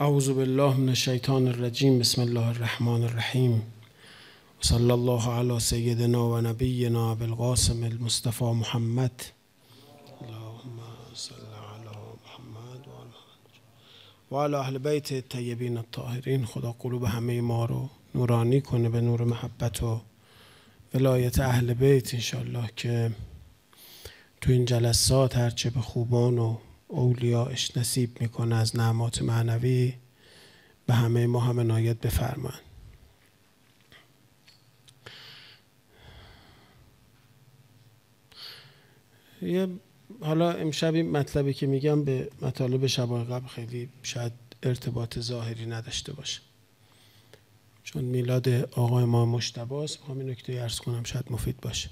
اعوذ بالله من الشیطان الرجیم بسم الله الرحمن الرحیم صلی الله علی سیدنا و نبینا بالقاسم المصطفی محمد اللهم صل علی محمد و علی اهل بیت طیبین الطاهرین خدا قلوب همه ما رو نورانی کنه به نور محبت و ولایت اهل بیت الله که تو این جلسات هرچه به خوبان و اولیاش نصیب میکنه از نعمات معنوی به همه ما هم نایت بفرمان یه حالا امشب این مطلبی که میگم به مطالب شبای قبل خیلی شاید ارتباط ظاهری نداشته باشه چون میلاد آقای ما مشتبه است میخوام نکته ارز کنم شاید مفید باشه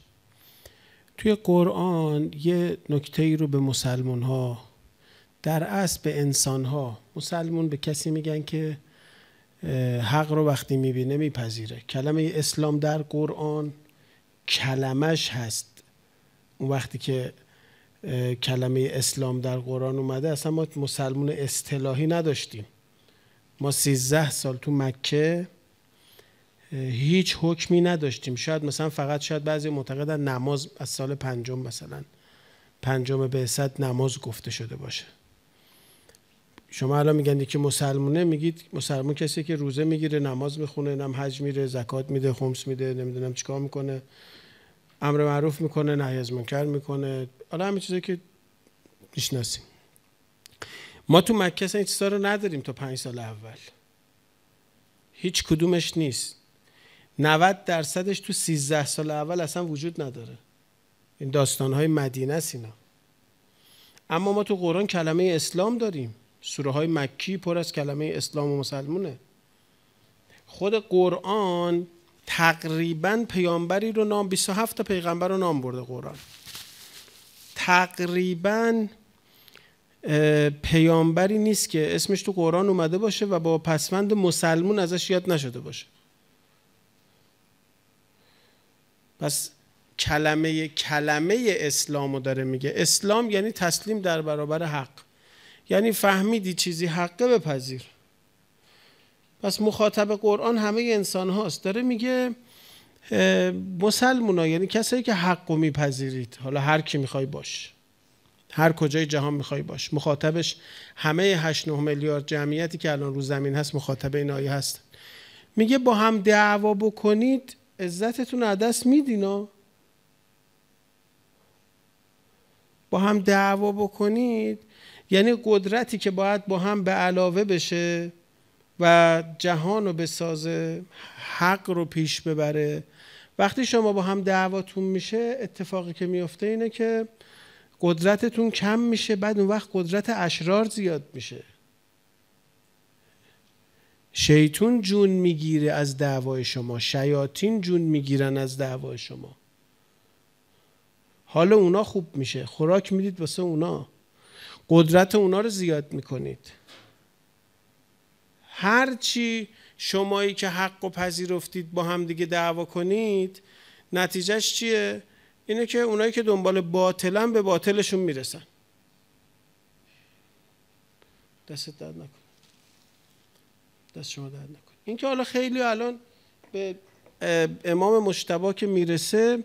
توی قرآن یه نکته ای رو به مسلمان ها در اصل به انسان ها مسلمون به کسی میگن که حق رو وقتی میبینه میپذیره کلمه اسلام در قرآن کلمش هست اون وقتی که کلمه اسلام در قرآن اومده اصلا ما مسلمون اصطلاحی نداشتیم ما 13 سال تو مکه هیچ حکمی نداشتیم شاید مثلا فقط شاید بعضی معتقدن نماز از سال پنجم مثلا پنجم بعثت نماز گفته شده باشه شما الان میگن که مسلمونه میگید مسلمون کسی که روزه میگیره نماز میخونه نم حج میره زکات میده خمس میده نمیدونم چیکار میکنه امر معروف میکنه نهی از منکر میکنه حالا همه چیزی که میشناسیم ما تو مکه این چیزا رو نداریم تا پنج سال اول هیچ کدومش نیست 90 درصدش تو 13 سال اول اصلا وجود نداره این داستان های مدینه است اما ما تو قرآن کلمه اسلام داریم سوره های مکی پر از کلمه اسلام و مسلمونه خود قرآن تقریبا پیامبری رو نام 27 تا پیغمبر رو نام برده قرآن تقریبا پیامبری نیست که اسمش تو قرآن اومده باشه و با پسوند مسلمون ازش یاد نشده باشه پس کلمه کلمه اسلامو داره میگه اسلام یعنی تسلیم در برابر حق یعنی فهمیدی چیزی حقه بپذیر پس مخاطب قرآن همه انسان هاست داره میگه مسلمونا یعنی کسایی که حق رو میپذیرید حالا هر کی میخوای باش هر کجای جهان میخوای باش مخاطبش همه 8 نه میلیارد جمعیتی که الان رو زمین هست مخاطب این آیه هستن میگه با هم دعوا بکنید عزتتون از دست میدینا با هم دعوا بکنید یعنی قدرتی که باید با هم به علاوه بشه و جهان رو بسازه حق رو پیش ببره وقتی شما با هم دعواتون میشه اتفاقی که میفته اینه که قدرتتون کم میشه بعد اون وقت قدرت اشرار زیاد میشه شیطون جون میگیره از دعوای شما شیاطین جون میگیرن از دعوای شما حالا اونا خوب میشه خوراک میدید واسه اونا قدرت اونا رو زیاد میکنید هرچی شمایی که حق و پذیرفتید با هم دیگه دعوا کنید نتیجهش چیه؟ اینه که اونایی که دنبال باطلن به باطلشون میرسن دست درد نکن دست شما درد نکن این که حالا خیلی الان به امام مشتبا که میرسه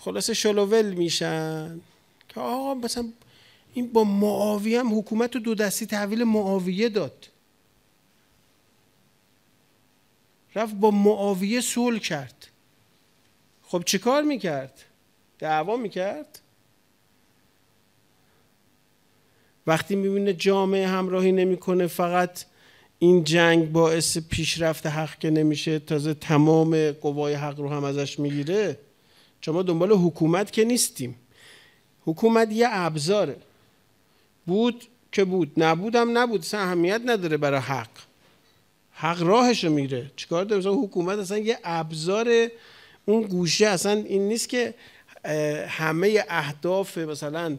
خلاص شلوول میشن که آقا مثلا این با معاویه هم حکومت رو دو دستی تحویل معاویه داد رفت با معاویه صلح کرد خب چه کار میکرد؟ دعوا میکرد؟ وقتی میبینه جامعه همراهی نمیکنه فقط این جنگ باعث پیشرفت حق که نمیشه تازه تمام قوای حق رو هم ازش میگیره چون ما دنبال حکومت که نیستیم حکومت یه ابزاره بود که بود نبودم نبود اصلا اهمیت نداره برای حق حق راهشو میره چیکار داره مثلا حکومت اصلا یه ابزار اون گوشه اصلا این نیست که همه اهداف مثلا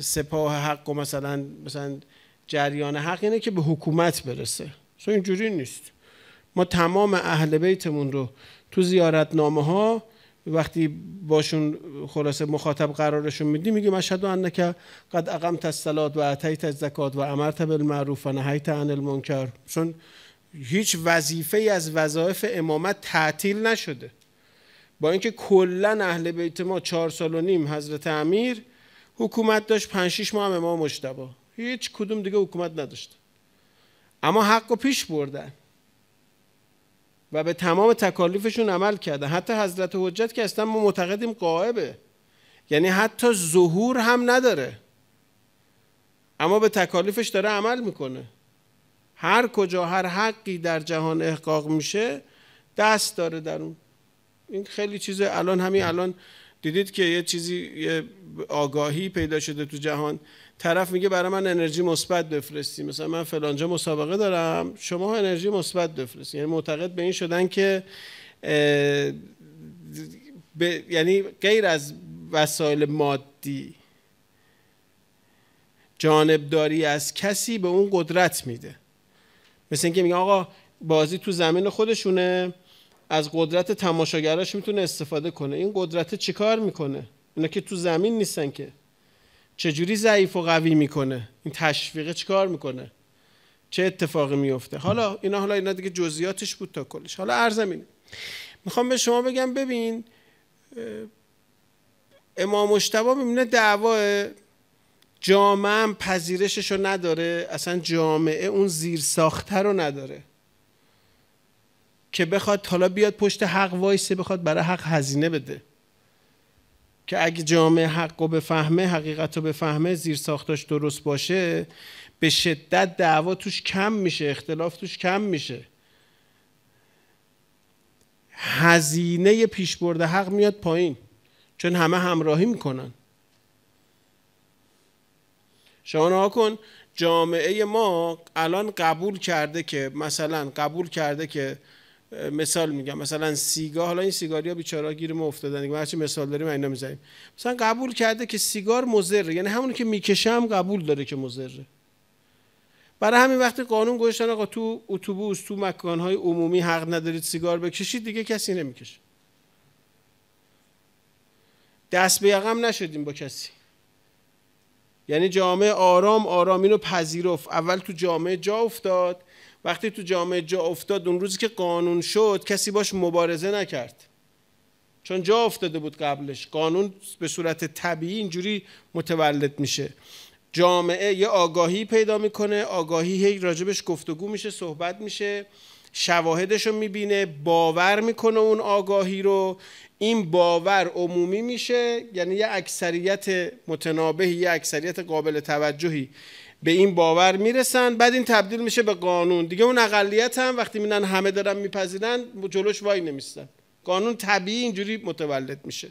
سپاه حق و مثلا مثلا جریان حق اینه که به حکومت برسه اینجوری نیست ما تمام اهل بیتمون رو تو زیارت ها وقتی باشون خلاصه مخاطب قرارشون میدی میگیم و انک قد اقمت الصلات و اتیت الزکات و امرت بالمعروف و نهیت عن المنکر چون هیچ وظیفه ای از وظایف امامت تعطیل نشده با اینکه کلا اهل بیت ما چهار سال و نیم حضرت امیر حکومت داشت پنج شیش ماه هم امام مجتبا هیچ کدوم دیگه حکومت نداشت اما حق و پیش بردن و به تمام تکالیفشون عمل کرده حتی حضرت حجت که اصلا ما معتقدیم قائبه یعنی حتی ظهور هم نداره اما به تکالیفش داره عمل میکنه هر کجا هر حقی در جهان احقاق میشه دست داره در اون این خیلی چیزه الان همین الان دیدید که یه چیزی یه آگاهی پیدا شده تو جهان طرف میگه برای من انرژی مثبت بفرستی مثلا من فلانجا مسابقه دارم شما انرژی مثبت بفرستی یعنی معتقد به این شدن که یعنی غیر از وسایل مادی جانبداری از کسی به اون قدرت میده مثل اینکه میگه آقا بازی تو زمین خودشونه از قدرت تماشاگراش میتونه استفاده کنه این قدرت چیکار میکنه اینا که تو زمین نیستن که چجوری ضعیف و قوی میکنه این تشویقه چیکار میکنه چه اتفاقی میفته حالا اینا حالا اینا دیگه جزئیاتش بود تا کلش حالا ارزم اینه میخوام به شما بگم ببین امام مشتبا میبینه دعوا جامعه هم پذیرششو نداره اصلا جامعه اون زیر ساخته رو نداره که بخواد حالا بیاد پشت حق وایسه بخواد برای حق هزینه بده که اگه جامعه حق و بفهمه حقیقت رو بفهمه زیر ساختاش درست باشه به شدت دعوا توش کم میشه اختلاف توش کم میشه هزینه برده حق میاد پایین چون همه همراهی میکنن شما نها کن جامعه ما الان قبول کرده که مثلا قبول کرده که مثال میگم مثلا سیگار حالا این سیگاریا ها بیچاره گیر ما افتادن دیگه مثال داریم اینا میزنیم مثلا قبول کرده که سیگار مضر یعنی همونی که میکشم قبول داره که مضره برای همین وقتی قانون گذاشتن آقا تو اتوبوس تو مکانهای عمومی حق ندارید سیگار بکشید دیگه کسی نمیکشه دست به یقم نشدیم با کسی یعنی جامعه آرام آرام اینو پذیرفت اول تو جامعه جا افتاد وقتی تو جامعه جا افتاد اون روزی که قانون شد کسی باش مبارزه نکرد چون جا افتاده بود قبلش قانون به صورت طبیعی اینجوری متولد میشه جامعه یه آگاهی پیدا میکنه آگاهی هی راجبش گفتگو میشه صحبت میشه شواهدش رو میبینه باور میکنه اون آگاهی رو این باور عمومی میشه یعنی یه اکثریت متنابهی یه اکثریت قابل توجهی به این باور میرسن بعد این تبدیل میشه به قانون دیگه اون اقلیت هم وقتی مینن همه دارن میپذیرن جلوش وای نمیستن قانون طبیعی اینجوری متولد میشه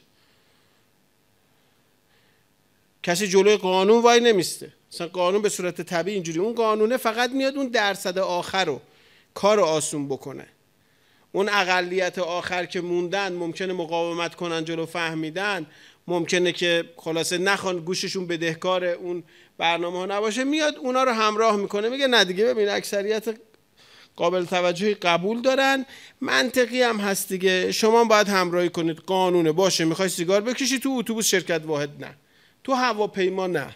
کسی جلوی قانون وای نمیسته مثلا قانون به صورت طبیعی اینجوری اون قانونه فقط میاد اون درصد آخر رو کار رو آسون بکنه اون اقلیت آخر که موندن ممکنه مقاومت کنن جلو فهمیدن ممکنه که خلاصه نخوان گوششون بدهکار اون برنامه ها نباشه میاد اونا رو همراه میکنه میگه نه دیگه ببین اکثریت قابل توجهی قبول دارن منطقی هم هست دیگه شما باید همراهی کنید قانونه باشه میخوای سیگار بکشی تو اتوبوس شرکت واحد نه تو هواپیما نه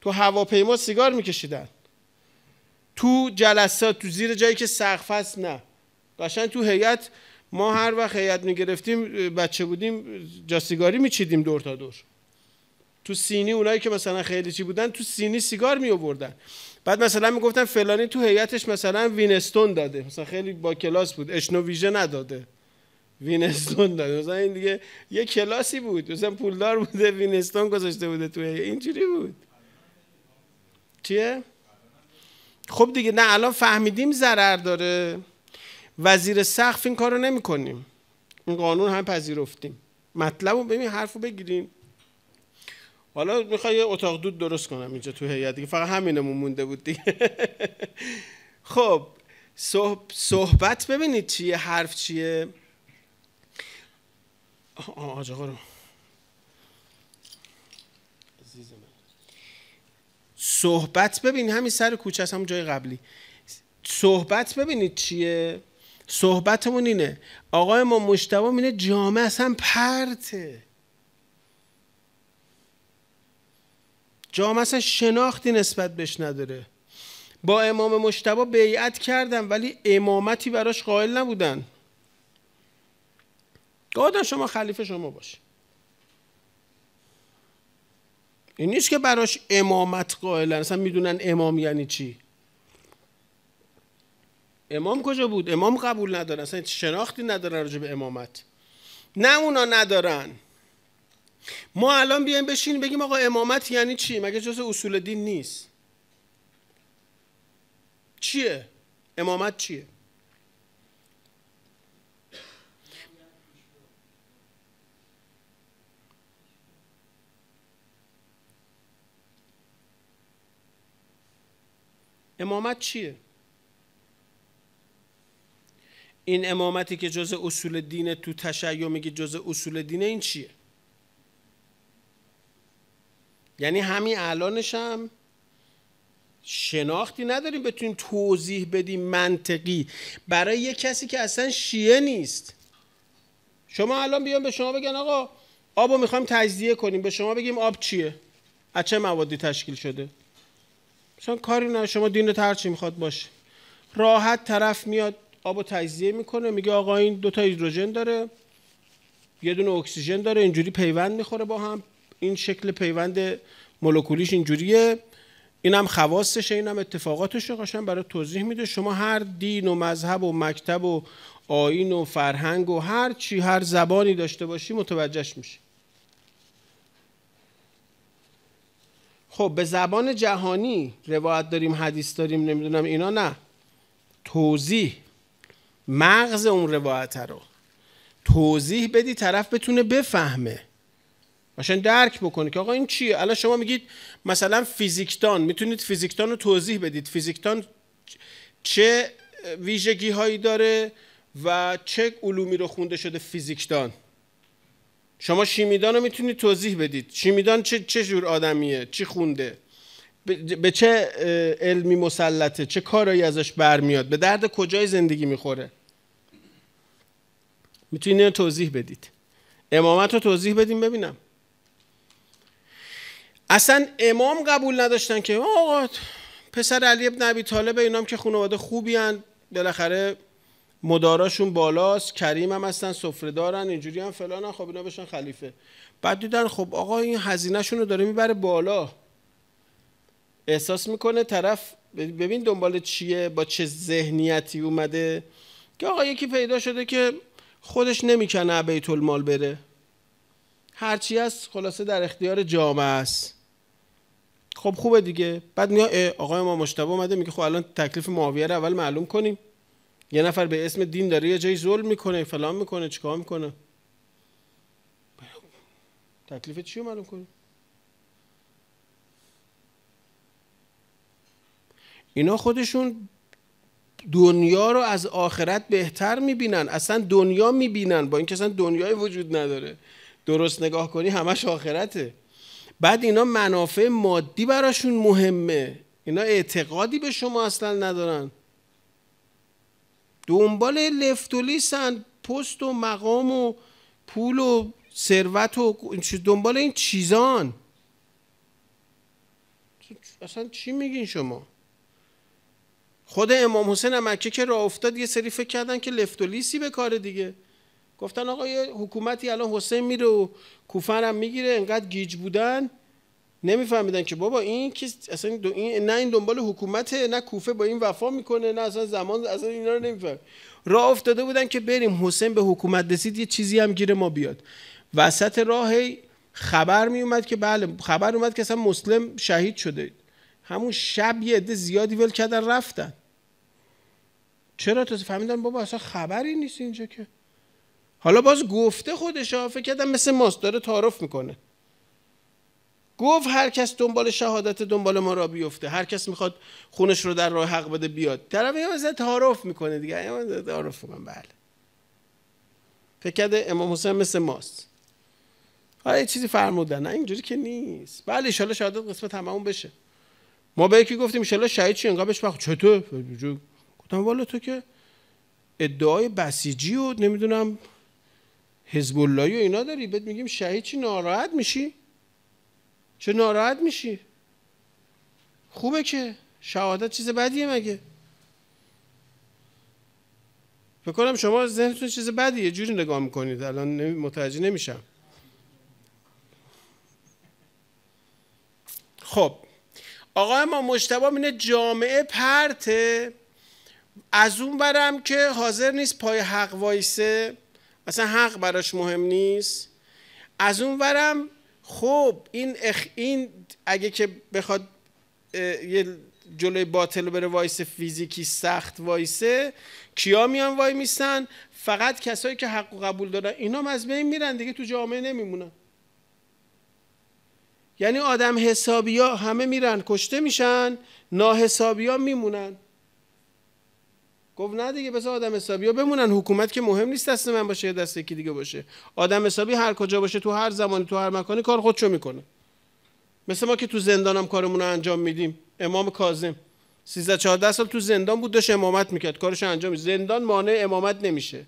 تو هواپیما سیگار میکشیدن تو جلسات تو زیر جایی که سقف نه قشنگ تو هیئت ما هر وقت هیئت میگرفتیم بچه بودیم جاسیگاری میچیدیم دور تا دور تو سینی اونایی که مثلا خیلی چی بودن تو سینی سیگار می آوردن بعد مثلا میگفتن فلانی تو هیئتش مثلا وینستون داده مثلا خیلی با کلاس بود اشنو ویژه نداده وینستون داده مثلا این دیگه یه کلاسی بود مثلا پولدار بوده وینستون گذاشته بوده تو اینجوری بود چیه خب دیگه نه الان فهمیدیم ضرر داره وزیر سقف این کارو نمیکنیم این قانون هم پذیرفتیم مطلب رو ببین حرف رو بگیریم حالا میخوای یه اتاق دود درست کنم اینجا تو هیئت دیگه فقط همینمون مونده بود دیگه خب صحبت ببینید چیه حرف چیه آج صحبت ببین همین سر کوچه هم همون جای قبلی صحبت ببینید چیه صحبتمون اینه آقای ما مشتبا مینه جامعه اصلا پرته جامعه اصلا شناختی نسبت بهش نداره با امام مشتبا بیعت کردم ولی امامتی براش قائل نبودن گادم شما خلیفه شما باشه این نیست که براش امامت قائلن اصلا میدونن امام یعنی چی امام کجا بود امام قبول ندارن اصلا شناختی ندارن راجع به امامت نه اونا ندارن ما الان بیایم بشین بگیم آقا امامت یعنی چی مگه جز اصول دین نیست چیه امامت چیه امامت چیه این امامتی که جز اصول دینه تو تشیع میگی جز اصول دینه این چیه یعنی همین الانش هم شناختی نداریم بتونیم توضیح بدیم منطقی برای یه کسی که اصلا شیعه نیست شما الان بیان به شما بگن آقا آب رو میخوایم تجزیه کنیم به شما بگیم آب چیه از چه موادی تشکیل شده شما کاری نه شما دین رو میخواد باشه راحت طرف میاد آب و تجزیه میکنه میگه آقا این دو تا هیدروژن داره یه دونه اکسیژن داره اینجوری پیوند میخوره با هم این شکل پیوند مولکولیش اینجوریه اینم خواستشه اینم اتفاقاتشه رو قشنگ برای توضیح میده شما هر دین و مذهب و مکتب و آین و فرهنگ و هر چی هر زبانی داشته باشی متوجهش میشه خب به زبان جهانی روایت داریم حدیث داریم نمیدونم اینا نه توضیح مغز اون روایت رو توضیح بدی طرف بتونه بفهمه باشن درک بکنه که آقا این چیه الان شما میگید مثلا فیزیکتان میتونید فیزیکتان رو توضیح بدید فیزیکتان چه ویژگی هایی داره و چه علومی رو خونده شده فیزیکدان شما شیمیدان رو میتونید توضیح بدید شیمیدان چه چه جور آدمیه چی خونده به چه علمی مسلطه چه کارایی ازش برمیاد به درد کجای زندگی میخوره میتونید اینو توضیح بدید امامت رو توضیح بدیم ببینم اصلا امام قبول نداشتن که آقا پسر علی ابن ابی طالب اینام که خانواده خوبی هن بالاخره مداراشون بالاست کریم هم هستن سفره دارن اینجوری هم فلان خب اینا بشن خلیفه بعد دیدن خب آقا این هزینهشون رو داره میبره بالا احساس میکنه طرف ببین دنبال چیه با چه ذهنیتی اومده که آقا یکی پیدا شده که خودش نمیکنه بیت المال بره هرچی از خلاصه در اختیار جامعه است خب خوبه دیگه بعد نیا آقای ما مشتبه اومده میگه خب الان تکلیف معاویه رو اول معلوم کنیم یه نفر به اسم دین داره یه جایی ظلم میکنه فلان میکنه چیکار میکنه تکلیف چی معلوم کنیم اینا خودشون دنیا رو از آخرت بهتر میبینن اصلا دنیا میبینن با اینکه اصلا دنیای وجود نداره درست نگاه کنی همش آخرته بعد اینا منافع مادی براشون مهمه اینا اعتقادی به شما اصلا ندارن دنبال لفت و لیسن پست و مقام و پول و ثروت و دنبال این چیزان اصلا چی میگین شما خود امام حسین هم مکه که راه افتاد یه سری فکر کردن که لفت و لیسی به کار دیگه گفتن آقا یه حکومتی الان حسین میره و کوفه هم میگیره انقدر گیج بودن نمیفهمیدن که بابا این که اصلا این نه این دنبال حکومت نه کوفه با این وفا میکنه نه اصلا زمان اصلا اینا رو نمیفهم راه افتاده بودن که بریم حسین به حکومت رسید یه چیزی هم گیره ما بیاد وسط راهی خبر میومد که بله خبر اومد که اصلا مسلم شهید شده همون شب یه عده زیادی ول کردن رفتن چرا تو فهمیدن بابا اصلا خبری نیست اینجا که حالا باز گفته خودش فکر کردم مثل ماست داره تعارف میکنه گفت هر کس دنبال شهادت دنبال ما را بیفته هر کس میخواد خونش رو در راه حق بده بیاد طرف یه مثلا تعارف میکنه دیگه تعارف میکنه بله فکر کرده امام حسین مثل ماست حالا چیزی فرمودن نه اینجوری که نیست بله شهادت قسمت هممون بشه ما به یکی گفتیم ان شهید چی انقدر بهش وقت چطور گفتم والا تو که ادعای بسیجی و نمیدونم حزب و اینا داری بهت میگیم شهید چی ناراحت میشی چه ناراحت میشی خوبه که شهادت چیز بدیه مگه فکر کنم شما ذهنتون چیز بدی یه جوری نگاه میکنید الان متوجه نمیشم خب آقا ما مشتبه مینه جامعه پرته از اون برم که حاضر نیست پای حق وایسه اصلا حق براش مهم نیست از اون برم خب این, این اگه که بخواد یه جلوی باطل بره وایسه فیزیکی سخت وایسه کیا میان وای میسن فقط کسایی که حق و قبول دارن اینا از بین میرن دیگه تو جامعه نمیمونن یعنی آدم حسابیا همه میرن کشته میشن ناحسابیا میمونن گفت نه دیگه بس آدم حسابیا بمونن حکومت که مهم نیست دست من باشه یا دست دیگه باشه آدم حسابی هر کجا باشه تو هر زمانی تو هر مکانی کار خودشو میکنه مثل ما که تو زندانم کارمون رو انجام میدیم امام کاظم 13 14 سال تو زندان بود داشت امامت میکرد کارش انجام میده زندان مانع امامت نمیشه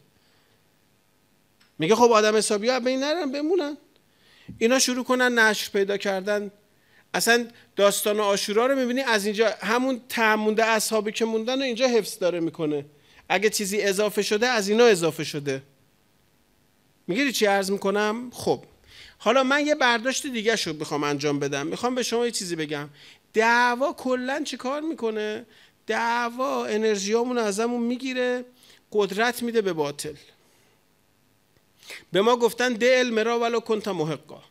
میگه خب آدم حسابیا به بمونن اینا شروع کنن نشر پیدا کردن اصلا داستان آشورا رو میبینی از اینجا همون تعمونده اصحابی که موندن رو اینجا حفظ داره میکنه اگه چیزی اضافه شده از اینا اضافه شده میگیری چی عرض میکنم خب حالا من یه برداشت دیگه شو بخوام انجام بدم میخوام به شما یه چیزی بگم دعوا کلا کار میکنه دعوا انرژیامون از ازمون میگیره قدرت میده به باطل به ما گفتن ده علم را ولو کنت محقا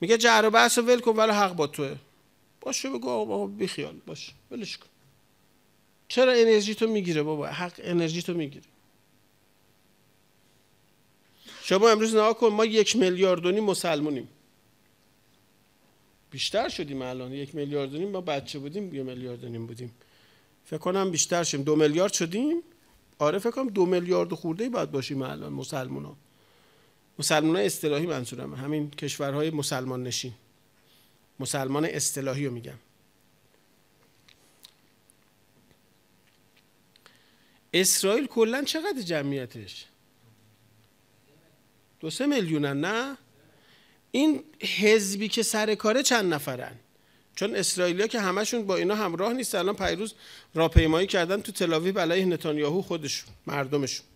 میگه جهر و بحث ول کن ولو حق با توه باشه بگو آقا بیخیال باشه ولش کن چرا انرژی تو میگیره بابا حق انرژی تو میگیره شما امروز نها کن ما یک میلیارد مسلمونیم بیشتر شدیم الان یک میلیارد ما بچه بودیم یه میلیارد بودیم فکر کنم بیشتر شدیم دو میلیارد شدیم آره فکر کنم دو میلیارد خورده ای باید باشیم الان مسلمان مسلمان اصطلاحی منظورم همین کشورهای مسلمان نشین مسلمان اصطلاحی رو میگم اسرائیل کلا چقدر جمعیتش دو سه میلیونن نه این حزبی که سر کاره چند نفرن چون اسرائیلیا که همشون با اینا همراه نیست الان پیروز راهپیمایی کردن تو تلاوی علیه نتانیاهو خودشون مردمشون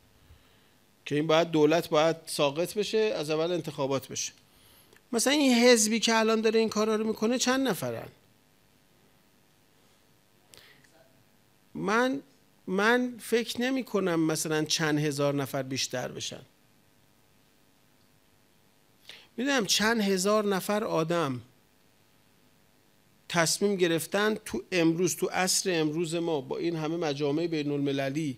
که این باید دولت باید ساقط بشه از اول انتخابات بشه مثلا این حزبی که الان داره این کارا رو میکنه چند نفرن من من فکر نمی کنم مثلا چند هزار نفر بیشتر بشن میدونم چند هزار نفر آدم تصمیم گرفتن تو امروز تو عصر امروز ما با این همه مجامع بین المللی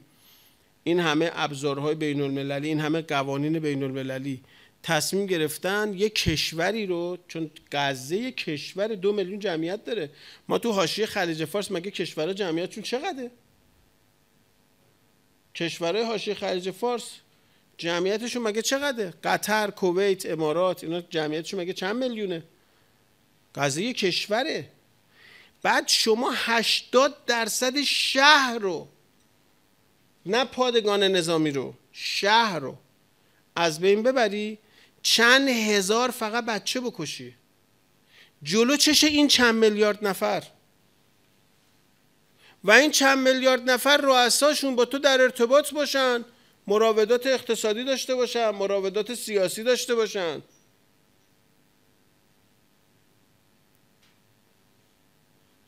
این همه ابزارهای بین المللی این همه قوانین بین المللی تصمیم گرفتن یه کشوری رو چون غزه کشور دو میلیون جمعیت داره ما تو حاشیه خلیج فارس مگه کشورها جمعیتشون چقدره کشورهای حاشیه خلیج فارس جمعیتشون مگه چقدره قطر کویت امارات اینا جمعیتشون مگه چند میلیونه غزه کشوره بعد شما 80 درصد شهر رو نه پادگان نظامی رو شهر رو از بین ببری چند هزار فقط بچه بکشی جلو چشه این چند میلیارد نفر و این چند میلیارد نفر رؤساشون با تو در ارتباط باشن مراودات اقتصادی داشته باشن مراودات سیاسی داشته باشن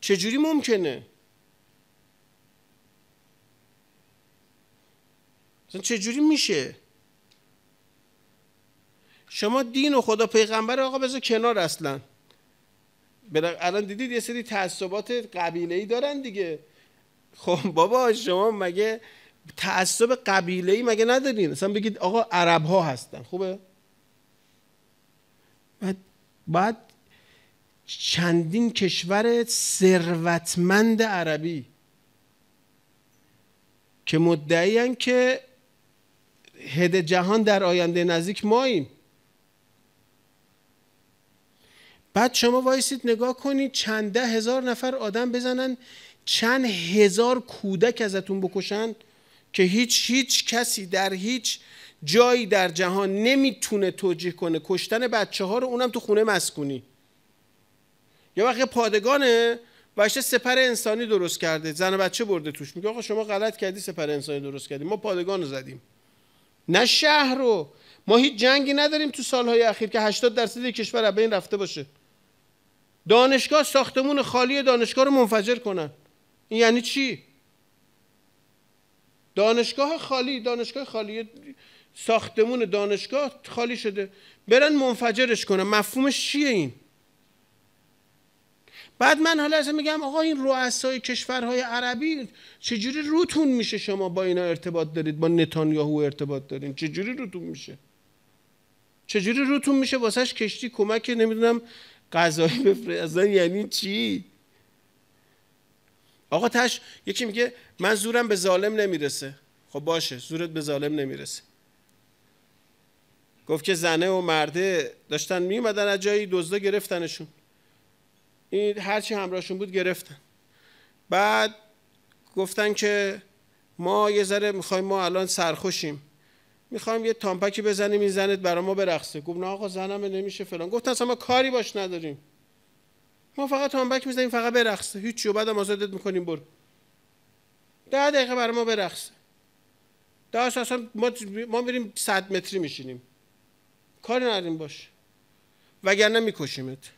چجوری ممکنه چه چجوری میشه شما دین و خدا پیغمبر آقا بذار کنار اصلا الان دیدید یه سری تعصبات قبیله ای دارن دیگه خب بابا شما مگه تعصب قبیله ای مگه ندارین اصلا بگید آقا عرب ها هستن خوبه بعد چندین کشور ثروتمند عربی که مدعیان که هد جهان در آینده نزدیک ماییم بعد شما وایسید نگاه کنید چند ده هزار نفر آدم بزنن چند هزار کودک ازتون بکشن که هیچ هیچ کسی در هیچ جایی در جهان نمیتونه توجیه کنه کشتن بچه ها رو اونم تو خونه مسکونی یا وقتی پادگانه باشه سپر انسانی درست کرده زن و بچه برده توش میگه آقا شما غلط کردی سپر انسانی درست کردی ما پادگان رو زدیم نه شهر رو ما هیچ جنگی نداریم تو سالهای اخیر که 80 درصد کشور به این رفته باشه دانشگاه ساختمون خالی دانشگاه رو منفجر کنن این یعنی چی دانشگاه خالی دانشگاه خالی ساختمون دانشگاه خالی شده برن منفجرش کنن مفهومش چیه این بعد من حالا اصلا میگم آقا این رؤسای کشورهای عربی چجوری روتون میشه شما با اینا ارتباط دارید با نتانیاهو ارتباط دارین چجوری روتون میشه چجوری روتون میشه واسهش کشتی کمک نمیدونم غذایی بفرستن یعنی چی آقا تش یکی میگه من زورم به ظالم نمیرسه خب باشه زورت به ظالم نمیرسه گفت که زنه و مرده داشتن میومدن از جایی دزدا گرفتنشون این چی همراهشون بود گرفتن بعد گفتن که ما یه ذره میخوایم ما الان سرخوشیم میخوایم یه تامپکی بزنیم این زنت برای ما برقصه گفت نه آقا زنم نمیشه فلان گفتن اصلا ما کاری باش نداریم ما فقط تامپک میزنیم فقط برقصه هیچی و بعدم آزادت میکنیم برو ده دقیقه برای ما برقصه ده اصلا ما, ما میریم صد متری میشینیم کاری نداریم باش وگرنه میکشیمت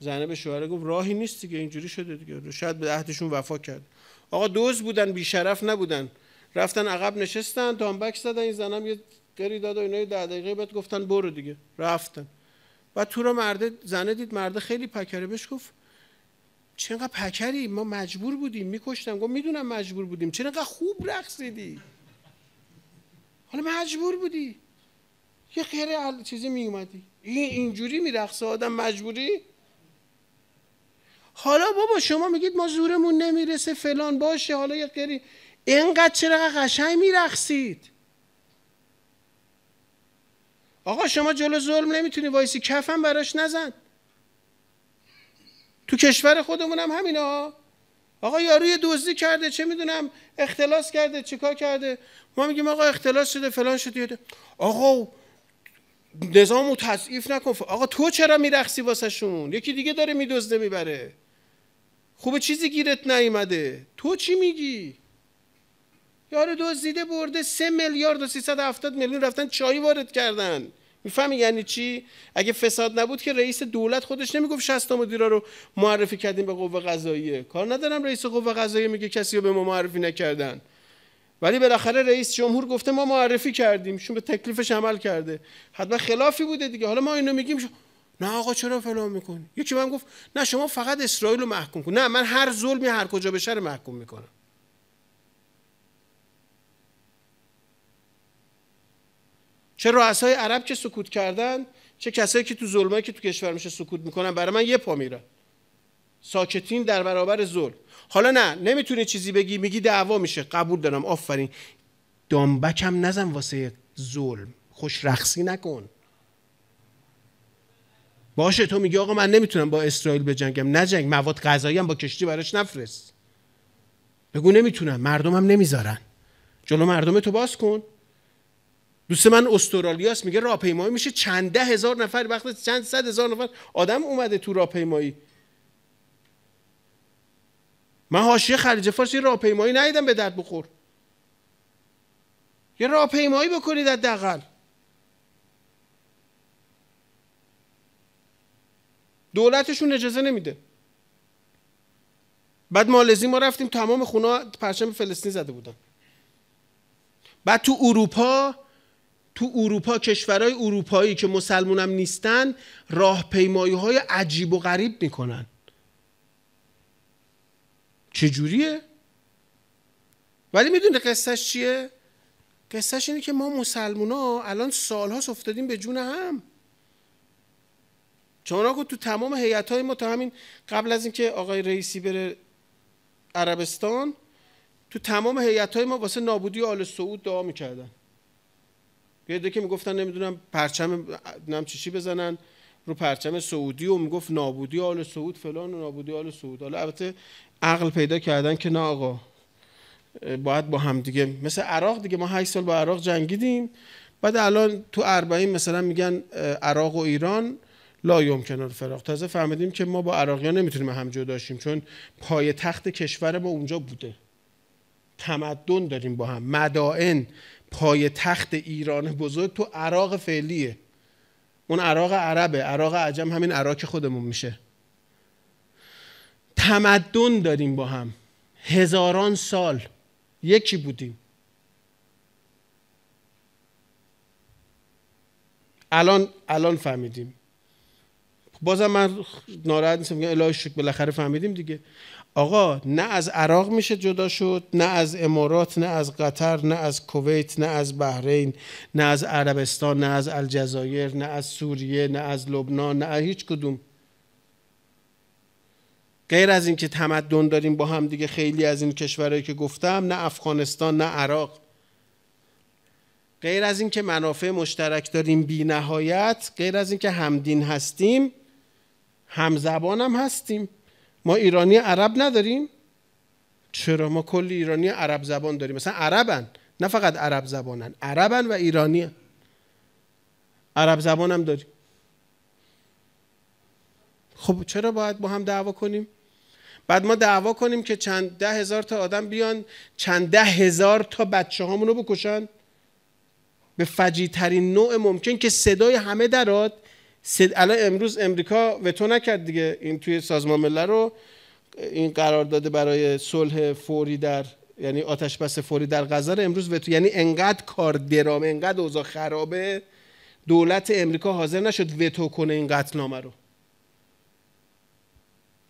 زنه به شوهر گفت راهی نیست دیگه اینجوری شده دیگه شاید به عهدشون وفا کرد آقا دوز بودن بی شرف نبودن رفتن عقب نشستن تانبک زدن این زنم یه گری داد و اینا ده دقیقه بعد گفتن برو دیگه رفتن و تو رو مرده زنه دید مرد خیلی پکره بهش گفت چرا پکری ما مجبور بودیم میکشتم گفت میدونم مجبور بودیم چرا خوب رقصیدی حالا مجبور بودی یه خیره چیزی میومدی این اینجوری میرقصه آدم مجبوری حالا بابا شما میگید ما زورمون نمیرسه فلان باشه حالا یه غیری اینقدر چرا قشنگ میرخسید آقا شما جلو ظلم نمیتونی وایسی کفم براش نزن تو کشور خودمونم هم همینا آقا یاروی دزدی کرده چه میدونم اختلاس کرده چیکار کرده ما میگیم آقا اختلاس شده فلان شده آقا نظامو تضعیف نکن آقا تو چرا میرخسی واسه شون یکی دیگه داره میدزده میبره خوبه چیزی گیرت نیومده تو چی میگی یارو دزدیده برده سه میلیارد و 370 میلیون رفتن چای وارد کردن میفهمی یعنی چی اگه فساد نبود که رئیس دولت خودش نمیگفت 60 تا مدیرا رو معرفی کردیم به قوه قضاییه کار ندارم رئیس قوه قضاییه میگه کسی رو به ما معرفی نکردن ولی بالاخره رئیس جمهور گفته ما معرفی کردیم شون به تکلیفش عمل کرده حتما خلافی بوده دیگه حالا ما اینو میگیم نه آقا چرا فلان میکنی یکی من گفت نه شما فقط اسرائیل رو محکوم کن نه من هر ظلمی هر کجا بشه رو محکوم میکنم چه رؤسای عرب که سکوت کردن چه کسایی که تو ظلمایی که تو کشور میشه سکوت میکنن برای من یه پا میرن ساکتین در برابر ظلم حالا نه نمیتونی چیزی بگی میگی دعوا میشه قبول دارم آفرین دانبکم نزن واسه ظلم خوش نکن باشه تو میگی آقا من نمیتونم با اسرائیل بجنگم نجنگ مواد غذایی هم با کشتی براش نفرست بگو نمیتونم مردمم نمیذارن جلو مردم تو باز کن دوست من استرالیاست میگه راهپیمایی میشه چند ده هزار نفر وقت چند صد هزار نفر آدم اومده تو راهپیمایی من حاشیه خلیج فارس یه راهپیمایی ندیدم به درد بخور یه راهپیمایی بکنید حداقل دولتشون اجازه نمیده بعد مالزی ما رفتیم تمام خونا پرچم فلسطین زده بودن بعد تو اروپا تو اروپا کشورهای اروپایی که مسلمونم نیستن راه پیمایی های عجیب و غریب میکنن چجوریه؟ ولی میدونه قصهش چیه؟ قصهش اینه که ما مسلمونا الان ها افتادیم به جون هم چون آقا تو تمام هیئت های ما تا همین قبل از اینکه آقای رئیسی بره عربستان تو تمام هیئت های ما واسه نابودی آل سعود دعا میکردن یه که میگفتن نمیدونم پرچم نم چیشی بزنن رو پرچم سعودی و میگفت نابودی آل سعود فلان و نابودی آل سعود حالا البته عقل پیدا کردن که نه آقا باید با هم دیگه مثل عراق دیگه ما 8 سال با عراق جنگیدیم بعد الان تو اربعین مثلا میگن عراق و ایران لا یمکن الفراق تازه فهمیدیم که ما با عراقیان نمیتونیم هم شیم چون پای تخت کشور ما اونجا بوده تمدن داریم با هم مدائن پای تخت ایران بزرگ تو عراق فعلیه اون عراق عربه عراق عجم همین عراق خودمون میشه تمدن داریم با هم هزاران سال یکی بودیم الان الان فهمیدیم بازم من ناراحت نیستم میگم الهی شکر بالاخره فهمیدیم دیگه آقا نه از عراق میشه جدا شد نه از امارات نه از قطر نه از کویت نه از بحرین نه از عربستان نه از الجزایر نه از سوریه نه از لبنان نه از هیچ کدوم غیر از اینکه تمدن داریم با هم دیگه خیلی از این کشورهایی که گفتم نه افغانستان نه عراق غیر از اینکه منافع مشترک داریم بی نهایت غیر از اینکه همدین هستیم هم هم هستیم ما ایرانی عرب نداریم چرا ما کلی ایرانی عرب زبان داریم مثلا عربن نه فقط عرب زبانن عربن و ایرانی هن. عرب زبان هم داریم خب چرا باید با هم دعوا کنیم بعد ما دعوا کنیم که چند ده هزار تا آدم بیان چند ده هزار تا بچه هامون بکشن به ترین نوع ممکن که صدای همه دراد سد... الان امروز امریکا وتو نکرد دیگه این توی سازمان ملل رو این قرار داده برای صلح فوری در یعنی آتش بس فوری در غزه رو امروز وتو یعنی انقدر کار درام انقدر اوضاع خرابه دولت امریکا حاضر نشد وتو کنه این قطعنامه رو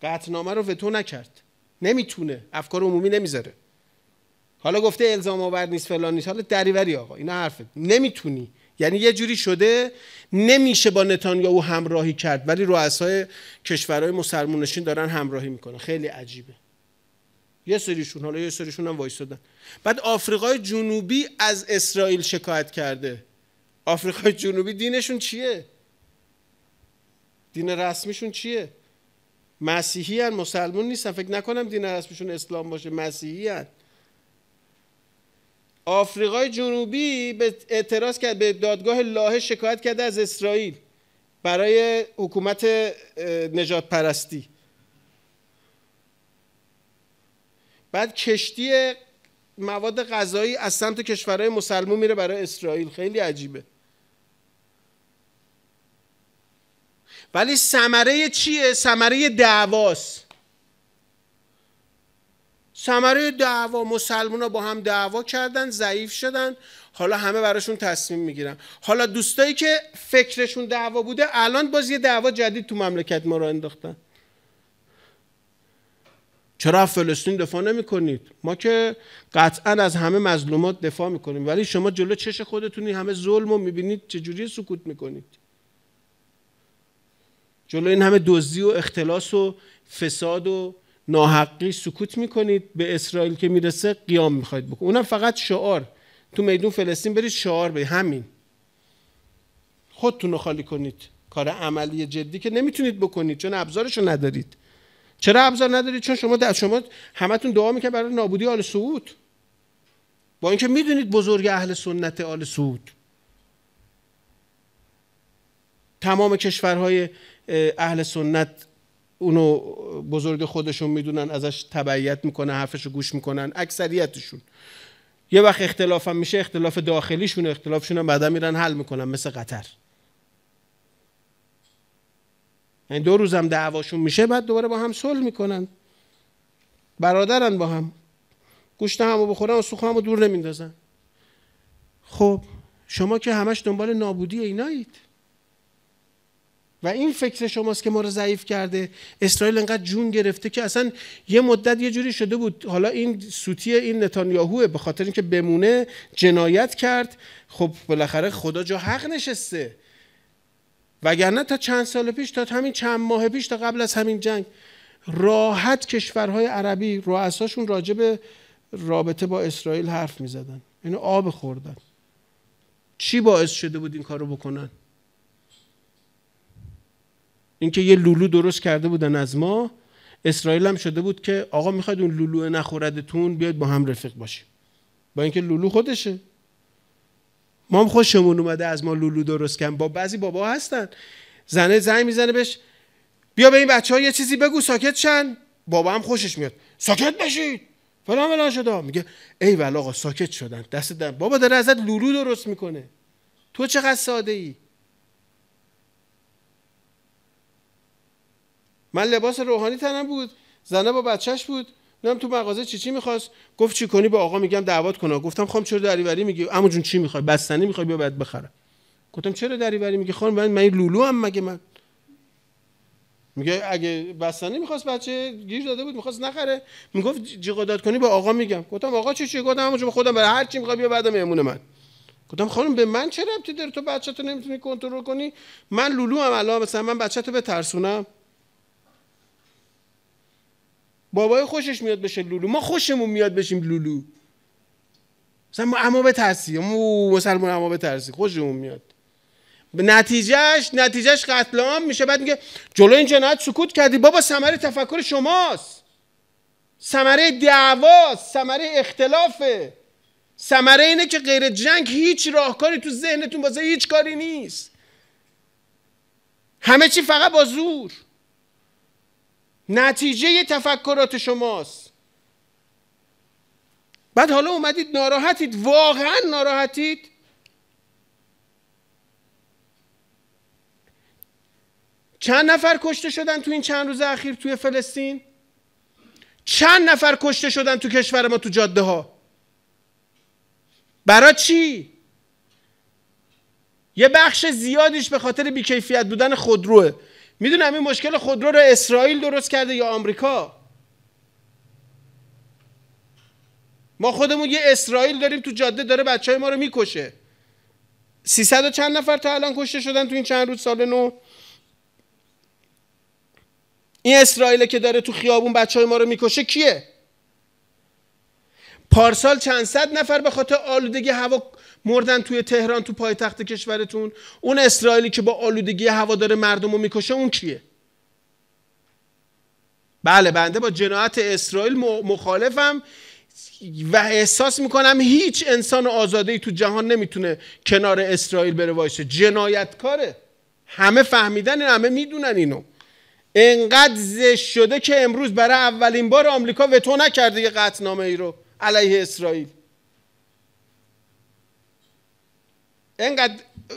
قطعنامه رو وتو نکرد نمیتونه افکار عمومی نمیذاره حالا گفته الزام آور نیست فلان نیست حالا دریوری آقا اینا حرفه نمیتونی یعنی یه جوری شده نمیشه با نتانیاهو همراهی کرد ولی رؤسای کشورهای مسلمونشین دارن همراهی میکنن خیلی عجیبه یه سریشون حالا یه سریشون هم وایسادن بعد آفریقای جنوبی از اسرائیل شکایت کرده آفریقای جنوبی دینشون چیه دین رسمیشون چیه مسیحی هن. مسلمون نیستن فکر نکنم دین رسمیشون اسلام باشه مسیحی آفریقای جنوبی به اعتراض کرد به دادگاه لاهه شکایت کرده از اسرائیل برای حکومت نجات پرستی بعد کشتی مواد غذایی از سمت کشورهای مسلمون میره برای اسرائیل خیلی عجیبه ولی ثمره چیه؟ ثمره دعواست سمره دعوا مسلمونا با هم دعوا کردن ضعیف شدن حالا همه براشون تصمیم میگیرن حالا دوستایی که فکرشون دعوا بوده الان باز یه دعوا جدید تو مملکت ما را انداختن چرا فلسطین دفاع نمی کنید ما که قطعا از همه مظلومات دفاع میکنیم ولی شما جلو چش خودتونی همه ظلم رو میبینید چجوری سکوت میکنید جلو این همه دزدی و اختلاس و فساد و ناحقی سکوت میکنید به اسرائیل که میرسه قیام میخواید بکن اونم فقط شعار تو میدون فلسطین برید شعار به همین خودتون رو خالی کنید کار عملی جدی که نمیتونید بکنید چون رو ندارید چرا ابزار ندارید چون شما در شما همتون دعا میکنید برای نابودی آل سعود با اینکه میدونید بزرگ اهل سنت آل سعود تمام کشورهای اهل سنت اونو بزرگ خودشون میدونن ازش تبعیت میکنن حرفشو گوش میکنن اکثریتشون یه وقت اختلاف هم میشه اختلاف داخلیشون اختلافشون هم بعدا میرن حل میکنن مثل قطر یعنی دو روزم دعواشون میشه بعد دوباره با هم صلح میکنن برادرن با هم گوشت همو بخورن و سوخ همو دور نمیندازن خب شما که همش دنبال نابودی اینایید و این فکر شماست که ما رو ضعیف کرده اسرائیل انقدر جون گرفته که اصلا یه مدت یه جوری شده بود حالا این سوتی این نتانیاهوه به خاطر اینکه بمونه جنایت کرد خب بالاخره خدا جا حق نشسته وگرنه تا چند سال پیش تا همین چند ماه پیش تا قبل از همین جنگ راحت کشورهای عربی رؤساشون اساسشون به رابطه با اسرائیل حرف می‌زدن اینو یعنی آب خوردن چی باعث شده بود این کارو بکنن اینکه یه لولو درست کرده بودن از ما اسرائیل هم شده بود که آقا میخواد اون لولو نخوردتون بیاد با هم رفیق باشیم با اینکه لولو خودشه ما هم خوشمون اومده از ما لولو درست کن با بعضی بابا هستن زنه زنگ میزنه بهش بیا به این بچه ها یه چیزی بگو ساکت شن بابا هم خوشش میاد ساکت بشید فلان فلان شده میگه ای ول آقا ساکت شدن دست بابا داره ازت لولو درست میکنه تو چقدر ساده ای من لباس روحانی تنم بود زنه با بچهش بود نم تو مغازه چی چی میخواست گفت چی کنی به آقا میگم دعوت کن گفتم خام چرا دریوری میگی اما جون چی میخوای بستنی میخوای بیا بعد بخرم گفتم چرا دریوری میگی خانم من من لولو هم مگه من میگه اگه بستنی میخواست بچه گیر داده بود میخواست نخره میگفت جیغ کنی با آقا میگم گفتم آقا چی چی گفتم اما خودم برای هر چی میخوای بیا بعد مهمون من گفتم خانم به من چه ربطی داره تو بچه نمیتونی کنترل کنی من لولو هم الان مثلا من بچه‌تو بترسونم بابای خوشش میاد بشه لولو ما خوشمون میاد بشیم لولو مثلا اما به ترسی مو مسلمان اما به ترسی خوشمون میاد نتیجهش نتیجهش قتل عام میشه بعد میگه جلو این جنایت سکوت کردی بابا ثمره تفکر شماست ثمره دعواست ثمره اختلافه ثمره اینه که غیر جنگ هیچ راهکاری تو ذهنتون بازه هیچ کاری نیست همه چی فقط با زور نتیجه تفکرات شماست بعد حالا اومدید ناراحتید واقعا ناراحتید چند نفر کشته شدن تو این چند روز اخیر توی فلسطین چند نفر کشته شدن تو کشور ما تو جاده ها برای چی یه بخش زیادیش به خاطر بیکیفیت بودن خودروه میدونم این مشکل خودرو رو اسرائیل درست کرده یا آمریکا ما خودمون یه اسرائیل داریم تو جاده داره بچه های ما رو میکشه 300 و چند نفر تا الان کشته شدن تو این چند روز سال نو این اسرائیل که داره تو خیابون بچه های ما رو میکشه کیه پارسال چند صد نفر به خاطر آلودگی هوا مردن توی تهران تو پایتخت کشورتون اون اسرائیلی که با آلودگی هوا داره مردم رو میکشه اون کیه بله بنده با جنایت اسرائیل مخالفم و احساس میکنم هیچ انسان آزاده تو جهان نمیتونه کنار اسرائیل بره وایسه جنایتکاره همه فهمیدن همه میدونن اینو انقدر زش شده که امروز برای اولین بار آمریکا وتو نکرده یه قطعنامه ای رو علیه اسرائیل اینقدر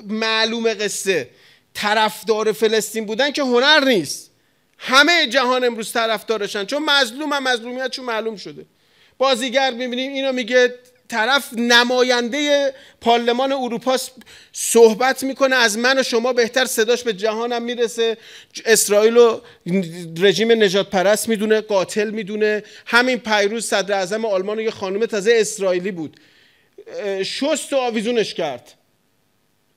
معلوم قصه طرفدار فلسطین بودن که هنر نیست همه جهان امروز طرفدارشن چون مظلوم هم مظلومیت چون معلوم شده بازیگر میبینیم اینو میگه طرف نماینده پارلمان اروپا صحبت میکنه از من و شما بهتر صداش به جهانم میرسه اسرائیل و رژیم نجات پرست میدونه قاتل میدونه همین پیروز صدر اعظم آلمان و یه خانم تازه اسرائیلی بود شست و آویزونش کرد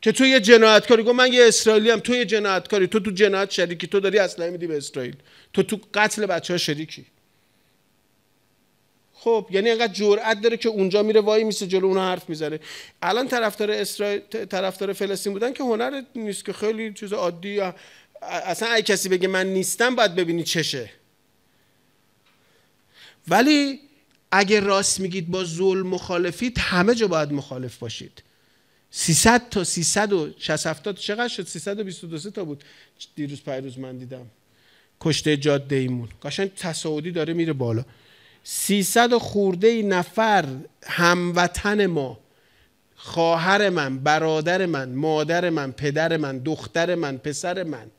که تو یه جنایتکاری گفت من یه اسرائیلی هم تو یه جنایتکاری تو تو جنایت شریکی تو داری اسلحه میدی به اسرائیل تو تو قتل بچه ها شریکی خب یعنی انقدر جرأت داره که اونجا میره وای میسه جلو اون حرف میزنه الان طرفدار اسرائیل طرفدار فلسطین بودن که هنر نیست که خیلی چیز عادی یا اصلا اگه کسی بگه من نیستم باید ببینی چشه ولی اگه راست میگید با ظلم مخالفید همه جا باید مخالف باشید 300 تا 360 تا چقدر شد 323 تا بود دیروز روز من دیدم کشته جاده ایمون قشنگ تصاعدی داره میره بالا 300 خورده نفر هموطن ما خواهر من برادر من مادر من پدر من دختر من پسر من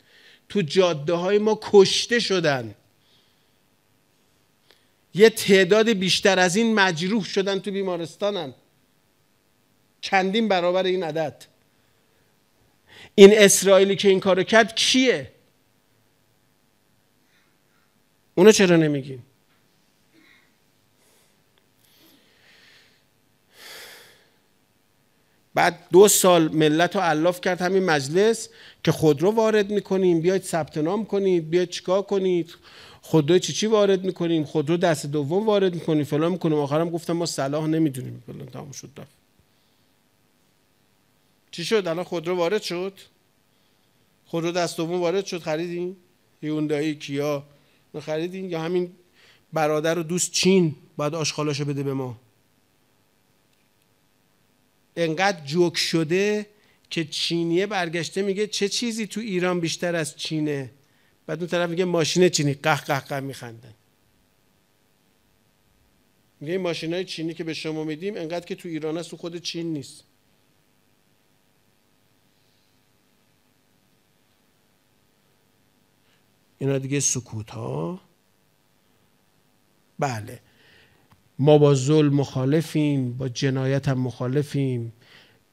تو جاده های ما کشته شدن یه تعداد بیشتر از این مجروح شدن تو بیمارستانن چندین برابر این عدد این اسرائیلی که این کارو کرد کیه اونو چرا نمیگیم بعد دو سال ملت رو علاف کرد همین مجلس که خودرو وارد میکنیم بیاید ثبت نام کنید بیاید چیکار کنید خودرو چی چی وارد میکنیم خودرو دست دوم وارد میکنیم فلان میکنیم آخرم گفتم ما صلاح نمیدونیم فلان تموم شد چی شد الان خودرو وارد شد خودرو دست دوم وارد شد خریدین هیوندای کیا خریدین یا همین برادر و دوست چین باید آشغالاشو بده به ما انقدر جوک شده که چینیه برگشته میگه چه چیزی تو ایران بیشتر از چینه بعد اون طرف میگه ماشین چینی قه قه قه میخندن میگه این ماشین چینی که به شما میدیم انقدر که تو ایران است، تو خود چین نیست اینا دیگه سکوت ها بله ما با ظلم مخالفیم با جنایت هم مخالفیم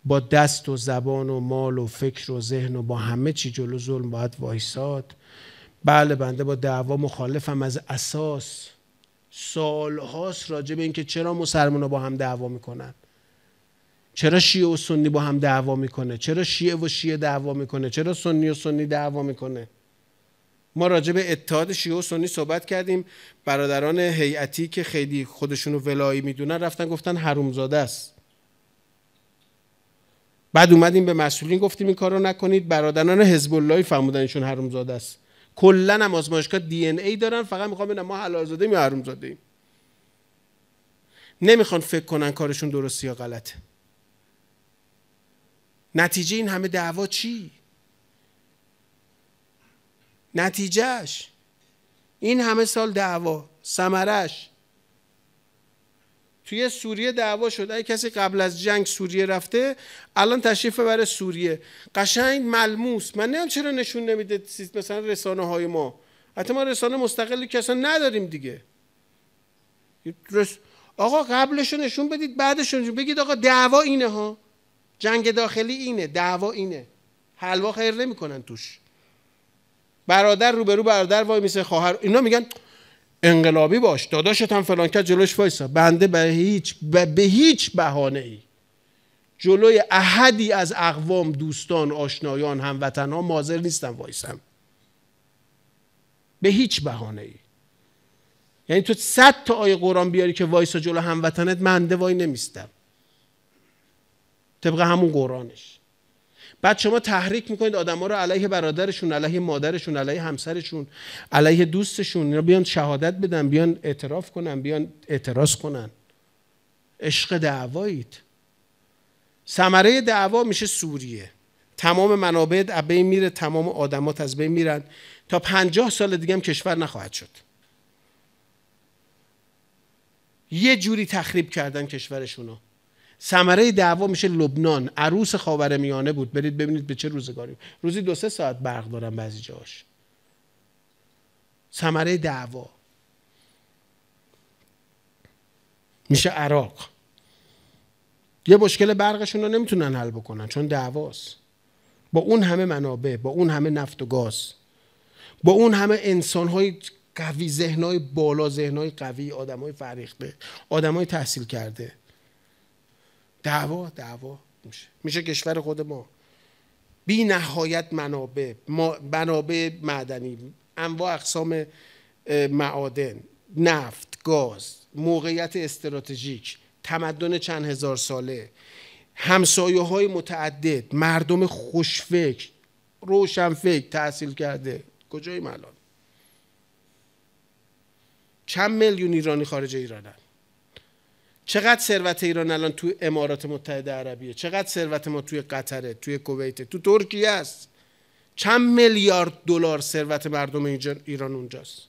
با دست و زبان و مال و فکر و ذهن و با همه چی جلو ظلم باید وایساد بله بنده با دعوا مخالفم از اساس سال هاست راجع به اینکه چرا مسلمان با هم دعوا میکنن چرا شیعه و سنی با هم دعوا میکنه چرا شیعه و شیعه دعوا میکنه چرا سنی و سنی دعوا میکنه ما راجع به اتحاد شیعه و سنی صحبت کردیم برادران هیئتی که خیلی خودشونو ولایی میدونن رفتن گفتن حرومزاده است بعد اومدیم به مسئولین گفتیم این کارو نکنید برادران حزب الله فهمودن ایشون حرومزاده است کلا هم آزمایشگاه دی ان ای دارن فقط میخوام ببینم ما حلال زاده یا حرومزاده ایم نمیخوان فکر کنن کارشون درست یا غلطه نتیجه این همه دعوا چی نتیجهش این همه سال دعوا سمرش توی سوریه دعوا شد اگه کسی قبل از جنگ سوریه رفته الان تشریف برای سوریه قشنگ ملموس من نمیدونم چرا نشون نمیده مثلا رسانه های ما حتی ما رسانه مستقلی که اصلا نداریم دیگه آقا قبلش نشون بدید بعدش بگید آقا دعوا اینه ها جنگ داخلی اینه دعوا اینه حلوا خیر نمیکنن توش برادر روبرو برادر وای میسه خواهر اینا میگن انقلابی باش داداشت هم فلان کرد جلوش وایسا بنده به هیچ به هیچ بهانه ای جلوی احدی از اقوام دوستان آشنایان ها ماضر نیستم وایسم به هیچ بهانه ای یعنی تو صد تا آیه قرآن بیاری که وایسا جلو هموطنت منده وای نمیستم طبق همون قرآنش بعد شما تحریک میکنید ها رو علیه برادرشون علیه مادرشون علیه همسرشون علیه دوستشون اینا بیان شهادت بدن بیان اعتراف کنن بیان اعتراض کنن عشق دعوایید ثمره دعوا میشه سوریه تمام منابع ابی میره تمام آدمات از بین میرن تا پنجاه سال دیگه هم کشور نخواهد شد یه جوری تخریب کردن کشورشونو ثمره دعوا میشه لبنان عروس خاورمیانه بود برید ببینید به چه روزگاری روزی دو سه ساعت برق دارم بعضی جاش ثمره دعوا میشه عراق یه مشکل برقشون رو نمیتونن حل بکنن چون دعواست با اون همه منابع با اون همه نفت و گاز با اون همه انسان های قوی ذهن های بالا ذهن های قوی آدم های فریخته آدم های تحصیل کرده دعوا دعوا میشه میشه کشور خود ما بی نهایت منابع منابع معدنی انواع اقسام معادن نفت گاز موقعیت استراتژیک تمدن چند هزار ساله همسایه های متعدد مردم خوشفکر روشنفکر تحصیل کرده کجای الان چند میلیون ایرانی خارج ایرانن چقدر ثروت ایران الان تو امارات متحده عربیه چقدر ثروت ما توی قطره توی کویت تو ترکیه است چند میلیارد دلار ثروت مردم ایران اونجاست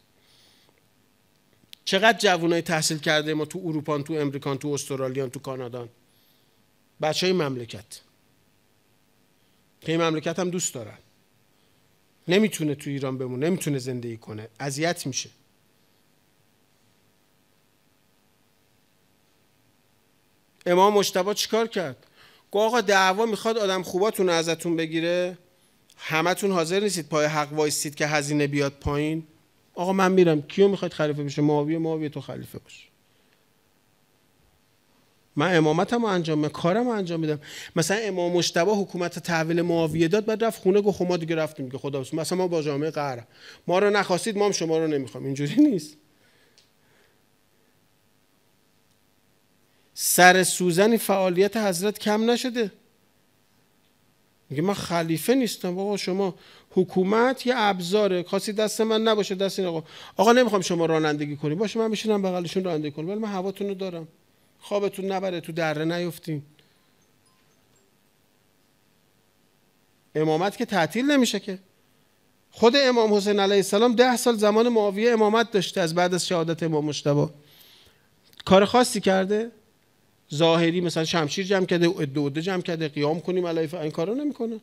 چقدر جوانای تحصیل کرده ما تو اروپا تو امریکان تو استرالیان تو کانادان بچه های مملکت که مملکت هم دوست دارن نمیتونه تو ایران بمونه نمیتونه زندگی کنه اذیت میشه امام مجتبی چیکار کرد گوه آقا دعوا میخواد آدم خوباتون ازتون بگیره همتون حاضر نیستید پای حق وایستید که هزینه بیاد پایین آقا من میرم کیو میخواد خلیفه بشه معاویه معاویه تو خلیفه باش من امامتم رو انجام میدم کارم انجام میدم مثلا امام مشتبه حکومت تحویل معاویه داد بعد رفت خونه گفت خما خب دیگه رفتیم که خدا بس. مثلا ما با جامعه قهر ما رو نخواستید ما هم شما رو نمیخوام اینجوری نیست سر سوزنی فعالیت حضرت کم نشده میگه من خلیفه نیستم بابا شما حکومت یه ابزاره خاصی دست من نباشه دست این آقا آقا نمیخوام شما رانندگی کنیم باشه من میشینم بغلشون رانندگی کنم ولی من هواتون رو دارم خوابتون نبره تو دره نیفتین امامت که تعطیل نمیشه که خود امام حسین علیه السلام ده سال زمان معاویه امامت داشته از بعد از شهادت امام مشتبه کار خاصی کرده ظاهری مثلا شمشیر جمع کرده دوده جمع کرده قیام کنیم علیه این کارا نمیکنه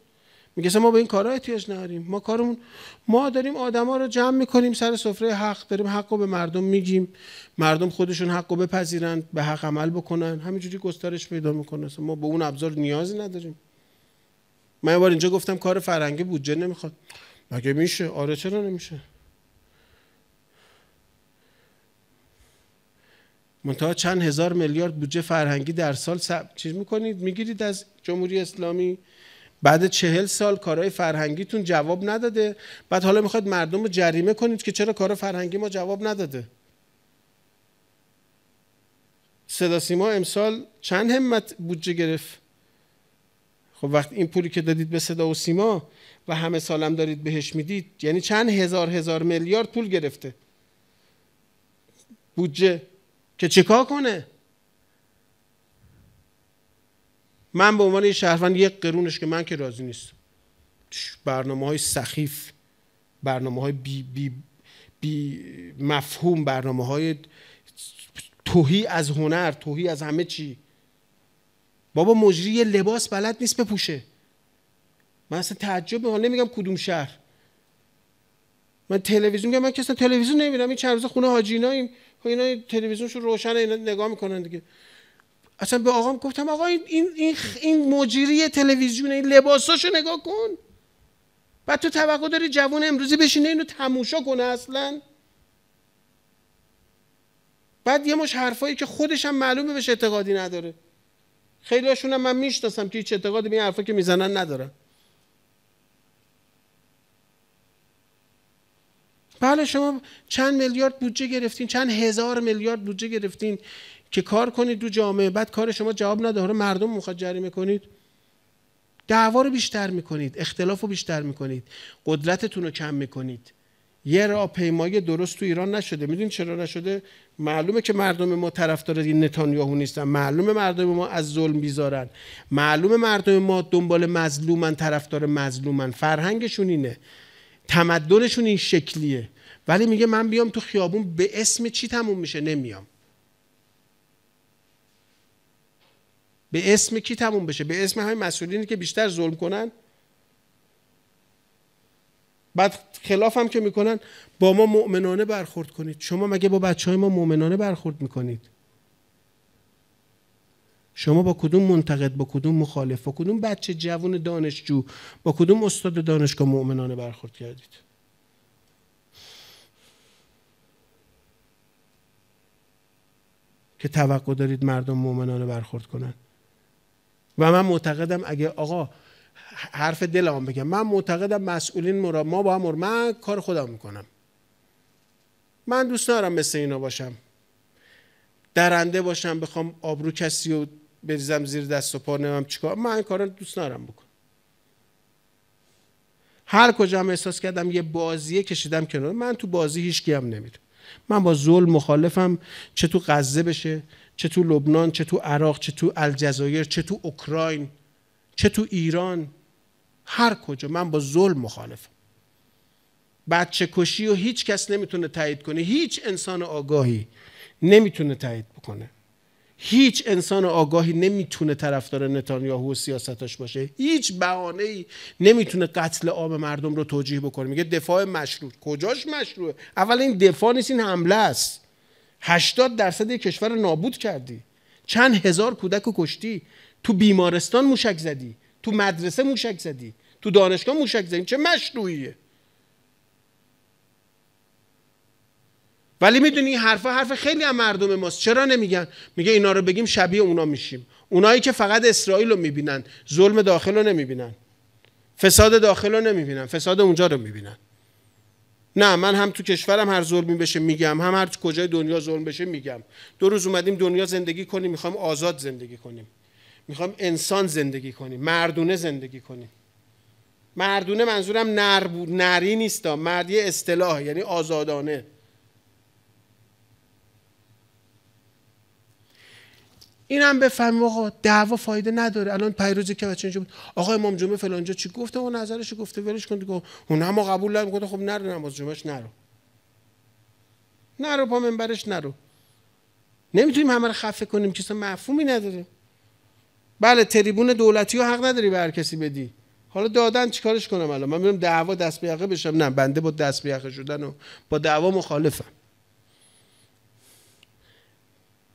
میگه ما به این کارا احتیاج نداریم ما کارمون ما داریم آدما رو جمع میکنیم سر سفره حق داریم حق رو به مردم میگیم مردم خودشون حق رو بپذیرن به حق عمل بکنن همینجوری گسترش پیدا میکنه ما به اون ابزار نیازی نداریم من یه بار اینجا گفتم کار فرنگی بودجه نمیخواد مگه میشه آره چرا نمیشه منتها چند هزار میلیارد بودجه فرهنگی در سال سب... چیز میکنید میگیرید از جمهوری اسلامی بعد چهل سال کارهای فرهنگیتون جواب نداده بعد حالا میخواید مردم رو جریمه کنید که چرا کار فرهنگی ما جواب نداده صدا سیما امسال چند همت بودجه گرفت خب وقت این پولی که دادید به صدا و سیما و همه سالم دارید بهش میدید یعنی چند هزار هزار میلیارد پول گرفته بودجه که چیکار کنه من به عنوان یه شهروند یک قرونش که من که راضی نیستم برنامه های سخیف برنامه های بی, بی, بی مفهوم برنامه های توهی از هنر توهی از همه چی بابا مجری لباس بلد نیست بپوشه من اصلا تعجب میکنم نمیگم کدوم شهر من تلویزیون میگم من کسی تلویزیون نمیبینم این چند روز خونه حاجیناییم خب اینا تلویزیونشون روشن اینا نگاه میکنن دیگه اصلا به آقام گفتم آقا این این این مجری تلویزیون این لباساشو نگاه کن بعد تو توقع داری جوان امروزی بشینه اینو تماشا کنه اصلا بعد یه مش حرفایی که خودش هم معلومه بهش اعتقادی نداره خیلی هاشون هم من میشناسم که هیچ اعتقادی به این حرفا که میزنن ندارن بله شما چند میلیارد بودجه گرفتین چند هزار میلیارد بودجه گرفتین که کار کنید دو جامعه بعد کار شما جواب نداره مردم میخواد جریمه کنید دعوا رو بیشتر میکنید اختلاف رو بیشتر میکنید قدرتتون رو کم میکنید یه را درست تو ایران نشده میدونید چرا نشده معلومه که مردم ما طرفدار این نتانیاهو نیستن معلومه مردم ما از ظلم بیزارن معلومه مردم ما دنبال مظلومن طرفدار مظلومن فرهنگشون اینه تمدنشون این شکلیه ولی میگه من بیام تو خیابون به اسم چی تموم میشه نمیام به اسم کی تموم بشه به اسم همین مسئولینی که بیشتر ظلم کنن بعد خلاف هم که میکنن با ما مؤمنانه برخورد کنید شما مگه با بچه های ما مؤمنانه برخورد میکنید شما با کدوم منتقد با کدوم مخالف با کدوم بچه جوون دانشجو با کدوم استاد دانشگاه مؤمنانه برخورد کردید که توقع دارید مردم مؤمنانه برخورد کنن و من معتقدم اگه آقا حرف دل هم بگم من معتقدم مسئولین مرا ما با هم من کار خودم میکنم من دوست دارم مثل اینا باشم درنده باشم بخوام آبرو کسی و بریزم زیر دست و پا نمیم چیکار من این کارا دوست ندارم بکن هر کجا هم احساس کردم یه بازیه کشیدم کنار من تو بازی هیچ هم نمیره من با ظلم مخالفم چه تو غزه بشه چه تو لبنان چه تو عراق چه تو الجزایر چه تو اوکراین چه تو ایران هر کجا من با ظلم مخالفم بچه کشی و هیچ کس نمیتونه تایید کنه هیچ انسان آگاهی نمیتونه تایید بکنه هیچ انسان آگاهی نمیتونه طرفدار نتانیاهو و سیاستاش باشه هیچ بهانه ای نمیتونه قتل عام مردم رو توجیه بکنه میگه دفاع مشروع کجاش مشروعه اول این دفاع نیست این حمله است 80 درصد کشور نابود کردی چند هزار کودک و کشتی تو بیمارستان موشک زدی تو مدرسه موشک زدی تو دانشگاه موشک زدی چه مشروعیه ولی میدونی این حرفا حرف خیلی از مردم ماست چرا نمیگن میگه اینا رو بگیم شبیه اونا میشیم اونایی که فقط اسرائیل رو میبینن ظلم داخل رو نمیبینن فساد داخل رو نمیبینن فساد اونجا رو میبینن نه من هم تو کشورم هر ظلمی بشه میگم هم هر کجای دنیا ظلم بشه میگم دو روز اومدیم دنیا زندگی کنیم میخوام آزاد زندگی کنیم میخوام انسان زندگی کنیم مردونه زندگی کنیم مردونه منظورم نر بود نری نیستا مردی اصطلاح یعنی آزادانه این هم به آقا دعوا فایده نداره الان روزی که بچه اینجا بود آقا امام جمعه فلانجا چی گفته و نظرش گفته ولش کن دیگه اون هم قبول نمی کنه خب نرو نماز جمعهش نرو نرو پا منبرش نرو نمیتونیم همه رو خفه کنیم چیز مفهومی نداره بله تریبون دولتی و حق نداری به هر کسی بدی حالا دادن چیکارش کنم الان من میرم دعوا دست بشم نه بنده با دست شدن و با دعوا مخالفم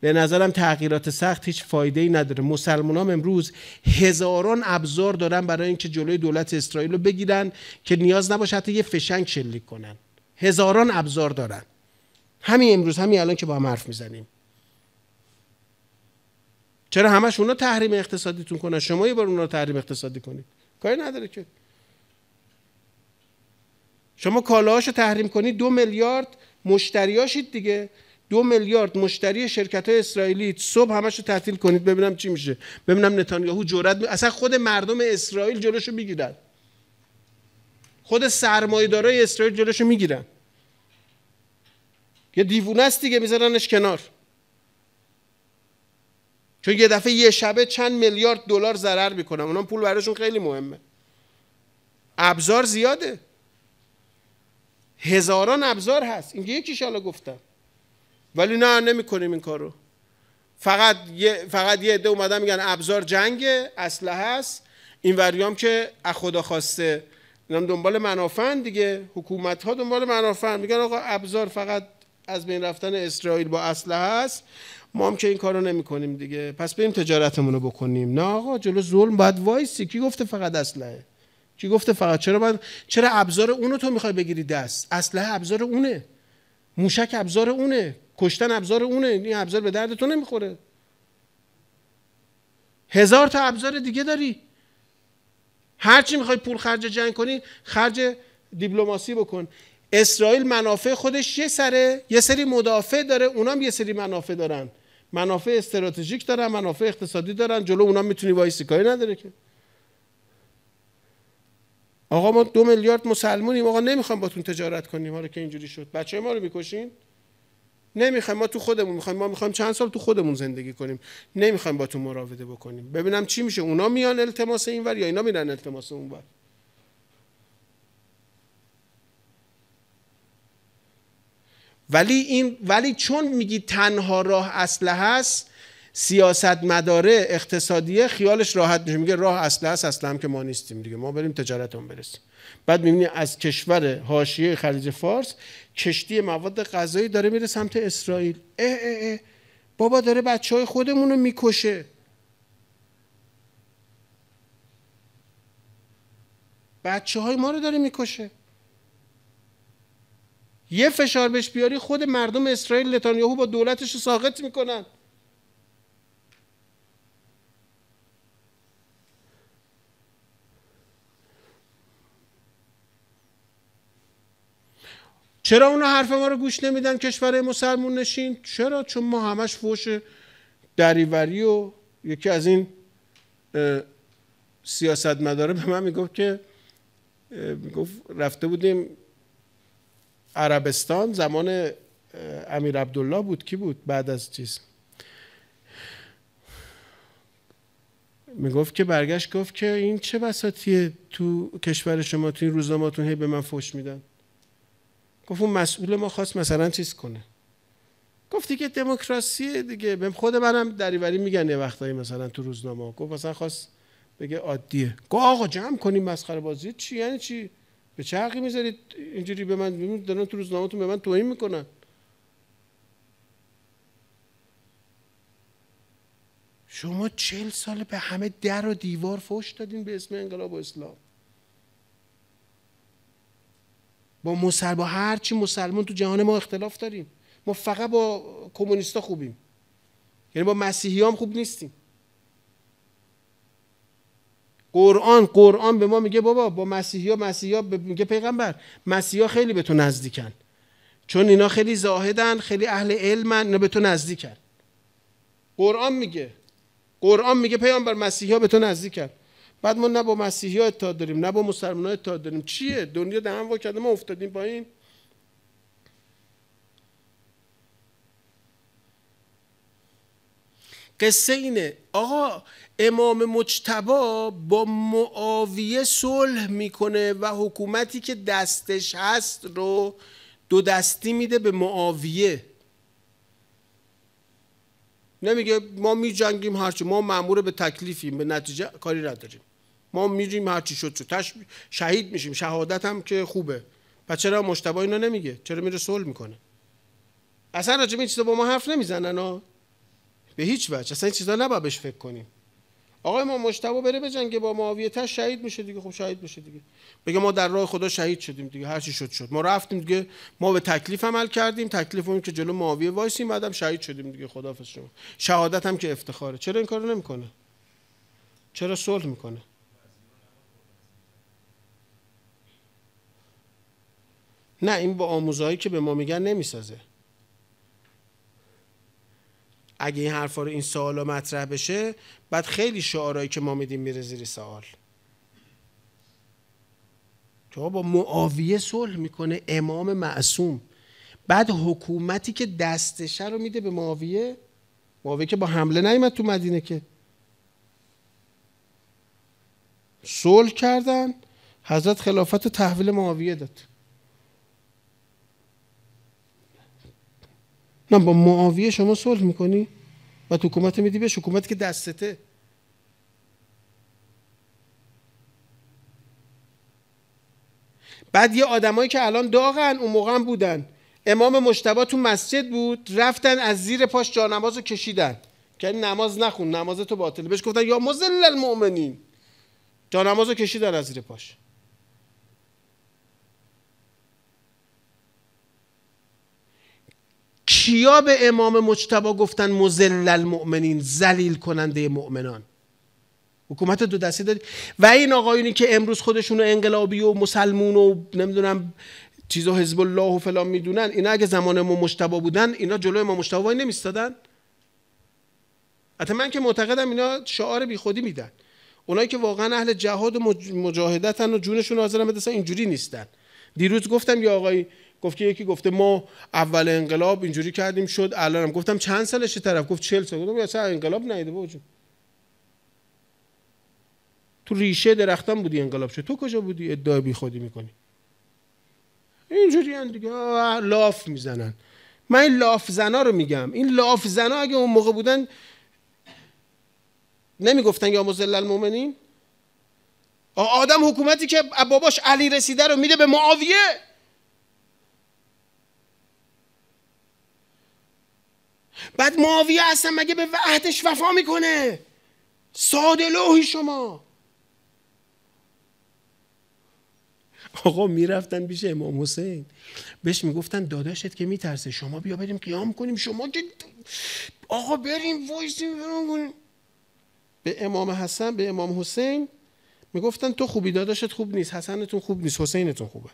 به نظرم تغییرات سخت هیچ فایده ای نداره مسلمان هم امروز هزاران ابزار دارن برای اینکه جلوی دولت اسرائیل رو بگیرن که نیاز نباشه حتی یه فشنگ شلیک کنن هزاران ابزار دارن همین امروز همین الان که با هم حرف میزنیم چرا همش اونا تحریم اقتصادیتون کنن شما یه بار اونا تحریم اقتصادی کنید کاری نداره که شما کالاهاشو تحریم کنید دو میلیارد مشتریاشید دیگه دو میلیارد مشتری شرکت های اسرائیلی صبح همش رو تعطیل کنید ببینم چی میشه ببینم نتانیاهو جرأت می... اصلا خود مردم اسرائیل جلوشو میگیرن خود سرمایه‌دارای اسرائیل جلوشو میگیرن یه دیوونه است دیگه میذارنش کنار چون یه دفعه یه شبه چند میلیارد دلار ضرر میکنن اونا پول براشون خیلی مهمه ابزار زیاده هزاران ابزار هست این یکیش حالا گفتم ولی نه نمیکنیم این کارو فقط یه فقط یه عده اومدن میگن ابزار جنگ اسلحه هست این وریام که از خدا خواسته اینم دنبال منافعن دیگه حکومت ها دنبال منافعن میگن آقا ابزار فقط از بین رفتن اسرائیل با اسلحه هست ما هم که این کارو نمی کنیم دیگه پس بریم تجارتمون رو بکنیم نه آقا جلو ظلم باید وایسی کی گفته فقط اسلحه کی گفته فقط چرا باید چرا ابزار اونو تو میخوای بگیری دست اسلحه ابزار اونه موشک ابزار اونه کشتن ابزار اونه این ابزار به درد نمیخوره هزار تا ابزار دیگه داری هرچی میخوای پول خرج جنگ کنی خرج دیپلماسی بکن اسرائیل منافع خودش یه سره یه سری مدافع داره اونام یه سری منافع دارن منافع استراتژیک دارن منافع اقتصادی دارن جلو اونام میتونی وایسی نداره که آقا ما دو میلیارد مسلمونیم آقا نمیخوام باتون تجارت کنیم حالا که اینجوری شد بچه ما رو میکشین نمیخوایم ما تو خودمون میخوایم ما میخوایم چند سال تو خودمون زندگی کنیم نمیخوایم با تو مراوده بکنیم ببینم چی میشه اونا میان التماس ور یا اینا میرن التماس اونور ولی این ولی چون میگی تنها راه اصله هست سیاست مداره اقتصادیه خیالش راحت میشه میگه راه اصله هست اصلا هم که ما نیستیم دیگه ما بریم تجارت هم برسیم بعد میبینی از کشور هاشیه خلیج فارس کشتی مواد غذایی داره میره سمت اسرائیل اه اه اه بابا داره بچه های خودمون رو میکشه بچه های ما رو داره میکشه یه فشار بهش بیاری خود مردم اسرائیل نتانیاهو با دولتش رو ساقط میکنن چرا اونا حرف ما رو گوش نمیدن کشور مسلمون نشین چرا چون ما همش فوش دریوری و یکی از این سیاست مداره به من میگفت که میگفت رفته بودیم عربستان زمان امیر عبدالله بود کی بود بعد از چیز میگفت که برگشت گفت که این چه بساتیه تو کشور شما تو این روزاماتون هی به من فوش میدن گفت اون مسئول ما خواست مثلا چیز کنه گفتی که دموکراسی دیگه بهم خود منم دریوری میگن یه وقتایی مثلا تو روزنامه گفت مثلا خواست بگه عادیه گفت آقا جمع کنیم مسخره بازی چی یعنی چی به چه حقی میذارید اینجوری به من دارن تو روزنامهتون به من توهین میکنن شما چل سال به همه در و دیوار فوش دادین به اسم انقلاب و اسلام با مسلمان با هر چی مسلمان تو جهان ما اختلاف داریم ما فقط با کمونیستا خوبیم یعنی با مسیحی هم خوب نیستیم قرآن قرآن به ما میگه بابا با مسیحی ها مسیحی ها میگه پیغمبر مسیحی ها خیلی به تو نزدیکن چون اینا خیلی زاهدن خیلی اهل علمن اینا به تو نزدیکن قرآن میگه قرآن میگه پیامبر مسیحی ها به تو نزدیکن بعد ما نه با مسیحی ها اتحاد داریم نه با مسلمان ها اتحاد داریم چیه دنیا دهن وا کرده ما افتادیم با این قصه اینه آقا امام مجتبا با معاویه صلح میکنه و حکومتی که دستش هست رو دو دستی میده به معاویه نمیگه ما میجنگیم هرچی ما معمور به تکلیفیم به نتیجه کاری نداریم ما میریم هرچی شد شد شد شهید میشیم شهادت هم که خوبه پس چرا مشتبه اینو نمیگه چرا میره صلح میکنه اصلا راجب این چیزا با ما حرف نمیزنن به هیچ وجه اصلا این چیزا نباید بهش فکر کنیم آقای ما مشتبه بره بجنگه با معاویه تش شهید میشه دیگه خب شهید میشه دیگه بگه ما در راه خدا شهید شدیم دیگه هرچی شد شد ما رفتیم دیگه ما به تکلیف عمل کردیم تکلیف اون که جلو معاویه وایسیم بعدم شهید شدیم دیگه خدافظ شما شهادت هم که افتخاره چرا این کارو نمیکنه چرا صلح میکنه نه این با آموزهایی که به ما میگن نمیسازه اگه این حرفا رو این سوالا مطرح بشه بعد خیلی شعارهایی که ما میدیم میره زیر سوال تو با معاویه صلح میکنه امام معصوم بعد حکومتی که دستشه رو میده به معاویه معاویه که با حمله نیمد تو مدینه که صلح کردن حضرت خلافت تحویل معاویه داد من با معاویه شما صلح میکنی و حکومت میدی بهش حکومت که دستته بعد یه آدمایی که الان داغن اون موقع هم بودن امام مشتبه تو مسجد بود رفتن از زیر پاش جانماز رو کشیدن که نماز نخون نماز تو باطله بهش گفتن یا مزل مؤمنین جانماز رو کشیدن از زیر پاش کیا به امام مجتبا گفتن مزل مؤمنین زلیل کننده مؤمنان حکومت دو دستی داری و این آقایونی که امروز خودشون انقلابی و مسلمون و نمیدونم چیزا حزب الله و فلان میدونن اینا اگه زمان ما مجتبا بودن اینا جلوی ما مجتبا نمیستادن حتی من که معتقدم اینا شعار بیخودی میدن اونایی که واقعا اهل جهاد و مجاهدتن و جونشون حاضرن بدسن اینجوری نیستن دیروز گفتم یه آقای گفت که یکی گفته ما اول انقلاب اینجوری کردیم شد الانم گفتم چند سالش طرف گفت 40 سال گفتم اصلا انقلاب نیده بوجو تو ریشه درختم بودی انقلاب شد تو کجا بودی ادعای بی خودی میکنی اینجوری هم دیگه لاف میزنن من این لاف زنا رو میگم این لاف زنا اگه اون موقع بودن نمیگفتن یا مزل المؤمنین آدم حکومتی که باباش علی رسیده رو میده به معاویه بعد معاویه اصلا مگه به عهدش وفا میکنه ساده لوحی شما آقا میرفتن پیش امام حسین بهش میگفتن داداشت که میترسه شما بیا بریم قیام کنیم شما که آقا بریم وایسیم کنیم به امام حسن به امام حسین میگفتن تو خوبی داداشت خوب نیست حسنتون خوب نیست حسینتون خوبه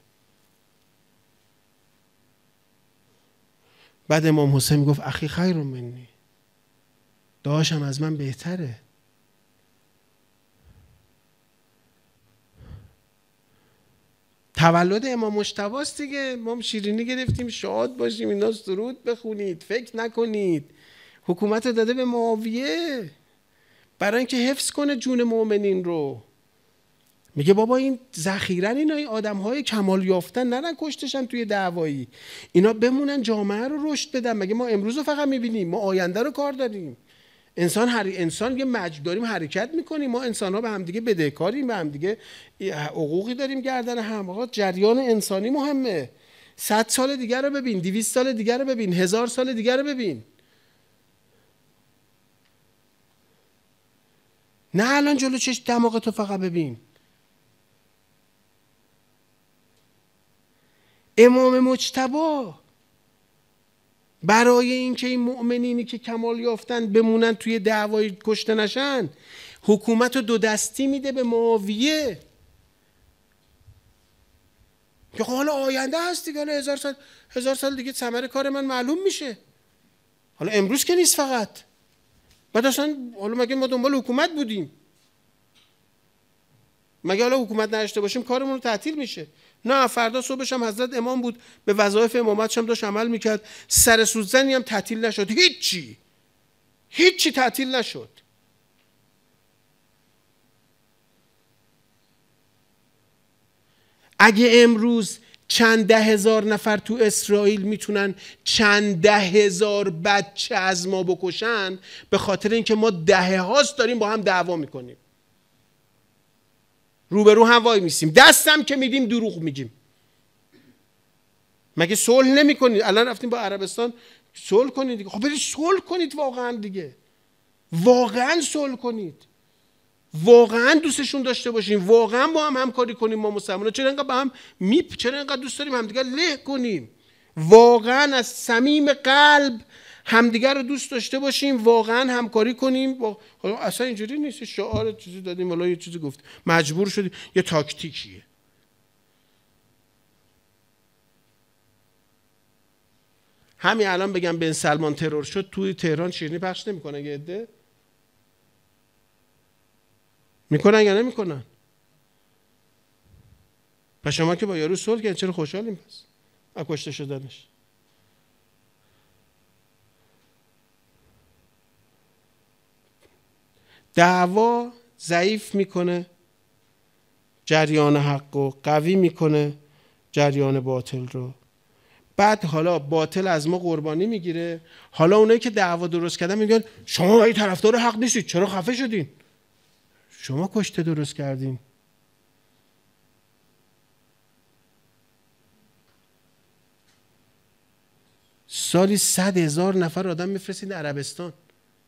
بعد امام حسین میگفت اخی خیر منی داشم از من بهتره تولد امام مشتباست دیگه ما شیرینی گرفتیم شاد باشیم اینا سرود بخونید فکر نکنید حکومت داده به معاویه برای اینکه حفظ کنه جون مؤمنین رو میگه بابا این ذخیرا اینا این آدم های کمال یافتن نرن کشتشن توی دعوایی اینا بمونن جامعه رو رشد بدن مگه ما امروز رو فقط میبینیم ما آینده رو کار داریم انسان هر انسان یه مجد داریم حرکت میکنیم ما انسان ها به همدیگه بدهکاریم به همدیگه حقوقی داریم گردن هم جریان انسانی مهمه صد سال دیگر رو ببین دیویست سال دیگر رو ببین هزار سال دیگر رو ببین نه الان جلو چش دماغ تو فقط ببین امام مجتبا برای اینکه این مؤمنینی که کمال یافتن بمونن توی دعوای کشته نشن حکومت رو دو دستی میده به معاویه که خب حالا آینده هست دیگه هزار سال هزار سال دیگه ثمر کار من معلوم میشه حالا امروز که نیست فقط بعد اصلا حالا مگه ما دنبال حکومت بودیم مگه حالا حکومت نداشته باشیم کارمون رو تعطیل میشه نه فردا صبحش هم حضرت امام بود به وظایف امامتش هم داشت عمل میکرد سر سوزنی هم تعطیل نشد هیچی هیچی تعطیل نشد اگه امروز چند ده هزار نفر تو اسرائیل میتونن چند ده هزار بچه از ما بکشن به خاطر اینکه ما دهه هاست داریم با هم دعوا میکنیم روبرو هم وای میسیم دستم که میدیم دروغ میگیم مگه صلح نمیکنید الان رفتیم با عربستان صلح کنید دیگه خب برید صلح کنید واقعا دیگه واقعا صلح کنید واقعا دوستشون داشته باشیم واقعا با هم همکاری کنیم ما مسلمان چرا انقدر با هم میپ چرا انقدر دوست داریم همدیگه له کنیم واقعا از صمیم قلب همدیگر رو دوست داشته باشیم واقعا همکاری کنیم با... حالا اصلا اینجوری نیست شعار چیزی دادیم حالا یه چیزی گفت مجبور شدیم یه تاکتیکیه همین الان بگم بن سلمان ترور شد توی تهران شیرنی پخش نمیکنه یه عده میکنن یا نمیکنن پس شما که با یارو صلح کردن چرا خوشحالیم پس از کشته شدنش دعوا ضعیف میکنه جریان حق و قوی میکنه جریان باطل رو بعد حالا باطل از ما قربانی میگیره حالا اونایی که دعوا درست کردن میگن شما این طرفدار حق نیستید چرا خفه شدین شما کشته درست کردین سالی صد هزار نفر آدم میفرستین عربستان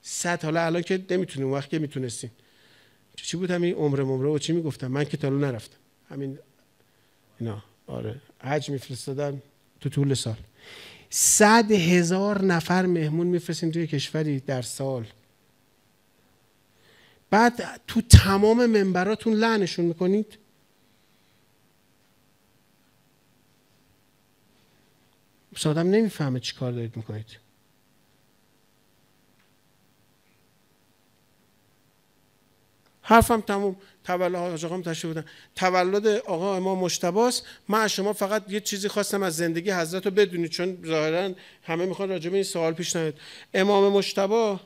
صد حالا الان که نمیتونیم وقت که میتونستیم چی بود همین عمر ممره و چی میگفتم من که تالو نرفتم همین اینا آره حج میفرستادن تو طول سال صد هزار نفر مهمون میفرستیم توی کشوری در سال بعد تو تمام ممبراتون لعنشون میکنید سادم نمیفهمه چی کار دارید میکنید حرفم تموم تولد آقا آقام تشریف بودن تولد آقا امام مشتباس من از شما فقط یه چیزی خواستم از زندگی حضرت رو بدونید چون ظاهرا همه میخوان راجع به این سوال پیش نیاد امام مشتبا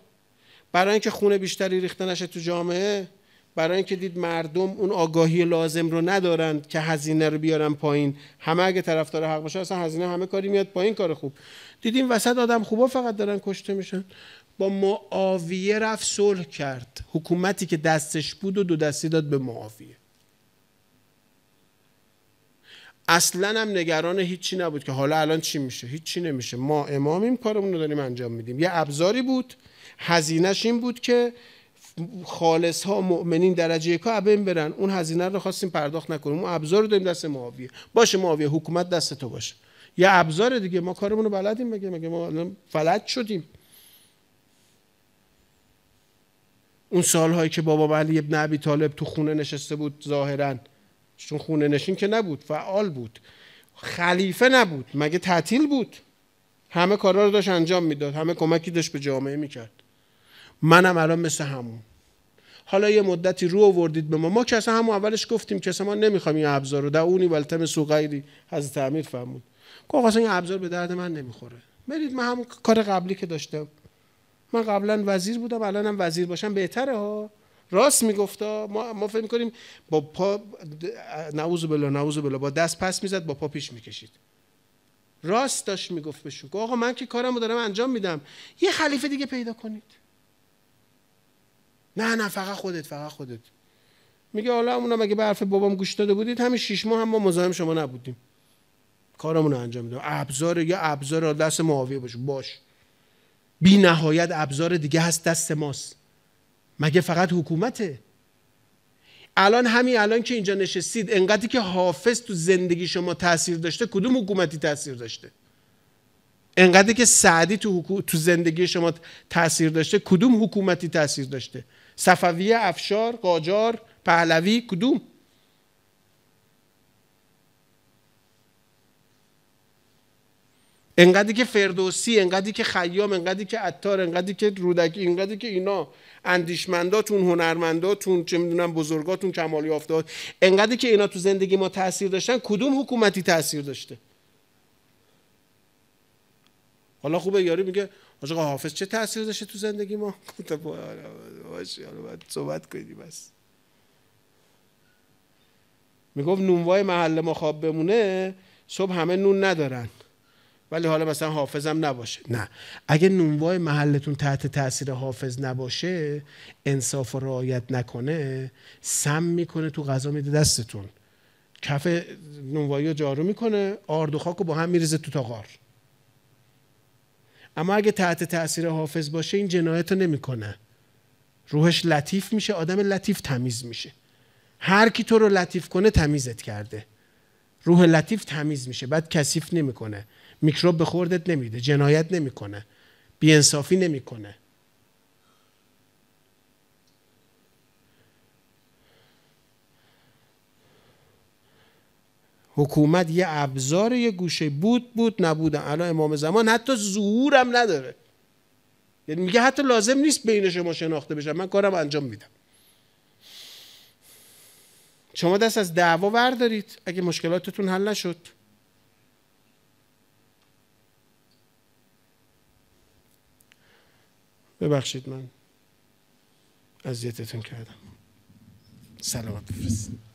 برای اینکه خون بیشتری ریخته نشه تو جامعه برای اینکه دید مردم اون آگاهی لازم رو ندارند که هزینه رو بیارن پایین همه اگه طرفدار حق باشه اصلا هزینه همه کاری میاد پایین کار خوب دیدیم وسط آدم خوبا فقط دارن کشته میشن با معاویه رفت صلح کرد حکومتی که دستش بود و دو دستی داد به معاویه اصلا هم نگران هیچی نبود که حالا الان چی میشه هیچی نمیشه ما امامیم کارمون رو داریم انجام میدیم یه ابزاری بود هزینهش این بود که خالص ها مؤمنین درجه ها بین برن اون هزینه رو خواستیم پرداخت نکنیم اون ابزار رو داریم دست معاویه باشه معاویه حکومت دست تو باشه یه ابزار دیگه ما کارمون رو بلدیم مگه مگه ما فلج شدیم اون سالهایی که بابا علی ابن ابی طالب تو خونه نشسته بود ظاهرا چون خونه نشین که نبود فعال بود خلیفه نبود مگه تعطیل بود همه کارا رو داشت انجام میداد همه کمکی داشت به جامعه میکرد منم الان مثل همون حالا یه مدتی رو آوردید به ما ما که اصلا همون اولش گفتیم که ما نمیخوایم این ابزار رو دعونی ولتم سو غیری از تعمیر فهمون گفت اصلا این ابزار به درد من نمیخوره برید من همون کار قبلی که داشتم من قبلا وزیر بودم الان هم وزیر باشم بهتره ها راست میگفت ما, ما فکر میکنیم با پا نعوذ بلا نعوذ بلا با دست پس میزد با پا پیش میکشید راست داشت میگفت بهشون آقا من که کارم رو دارم انجام میدم یه خلیفه دیگه پیدا کنید نه نه فقط خودت فقط خودت میگه حالا همونم اگه به حرف بابام گوش داده بودید همین شیش ماه هم ما مزاحم شما نبودیم کارمون رو انجام میدم ابزار یا ابزار دست معاویه باش باش بی نهایت ابزار دیگه هست دست ماست مگه فقط حکومته الان همین الان که اینجا نشستید انقدری که حافظ تو زندگی شما تاثیر داشته کدوم حکومتی تاثیر داشته انقدری که سعدی تو, تو زندگی شما تاثیر داشته کدوم حکومتی تاثیر داشته صفویه افشار قاجار پهلوی کدوم انقدری که فردوسی انقدری که خیام انقدری که عطار انقدری که رودکی انقدری که اینا اندیشمنداتون هنرمنداتون چه میدونم بزرگاتون کمال یافته انقدری که اینا تو زندگی ما تاثیر داشتن کدوم حکومتی تاثیر داشته حالا خوبه یاری میگه آقا حافظ چه تاثیر داشته تو زندگی ما آره، آره، باید صحبت کنیم بس میگفت نونوای محل ما خواب بمونه صبح همه نون ندارن ولی حالا مثلا حافظم نباشه نه اگه نونوای محلتون تحت تاثیر حافظ نباشه انصاف و رعایت نکنه سم میکنه تو غذا میده دستتون کف نونوایی رو جارو میکنه آرد و خاک با هم میریزه تو تاغار اما اگه تحت تاثیر حافظ باشه این جنایت رو نمیکنه روحش لطیف میشه آدم لطیف تمیز میشه هر کی تو رو لطیف کنه تمیزت کرده روح لطیف تمیز میشه بعد کثیف نمیکنه میکروب به خوردت نمیده جنایت نمیکنه بیانصافی نمیکنه حکومت یه ابزار یه گوشه بود بود نبودن الان امام زمان حتی ظهورم نداره یعنی میگه حتی لازم نیست بین شما شناخته بشم من کارم انجام میدم شما دست از دعوا بردارید اگه مشکلاتتون حل نشد ببخشید من اذیتتون کردم سلامت بفرستید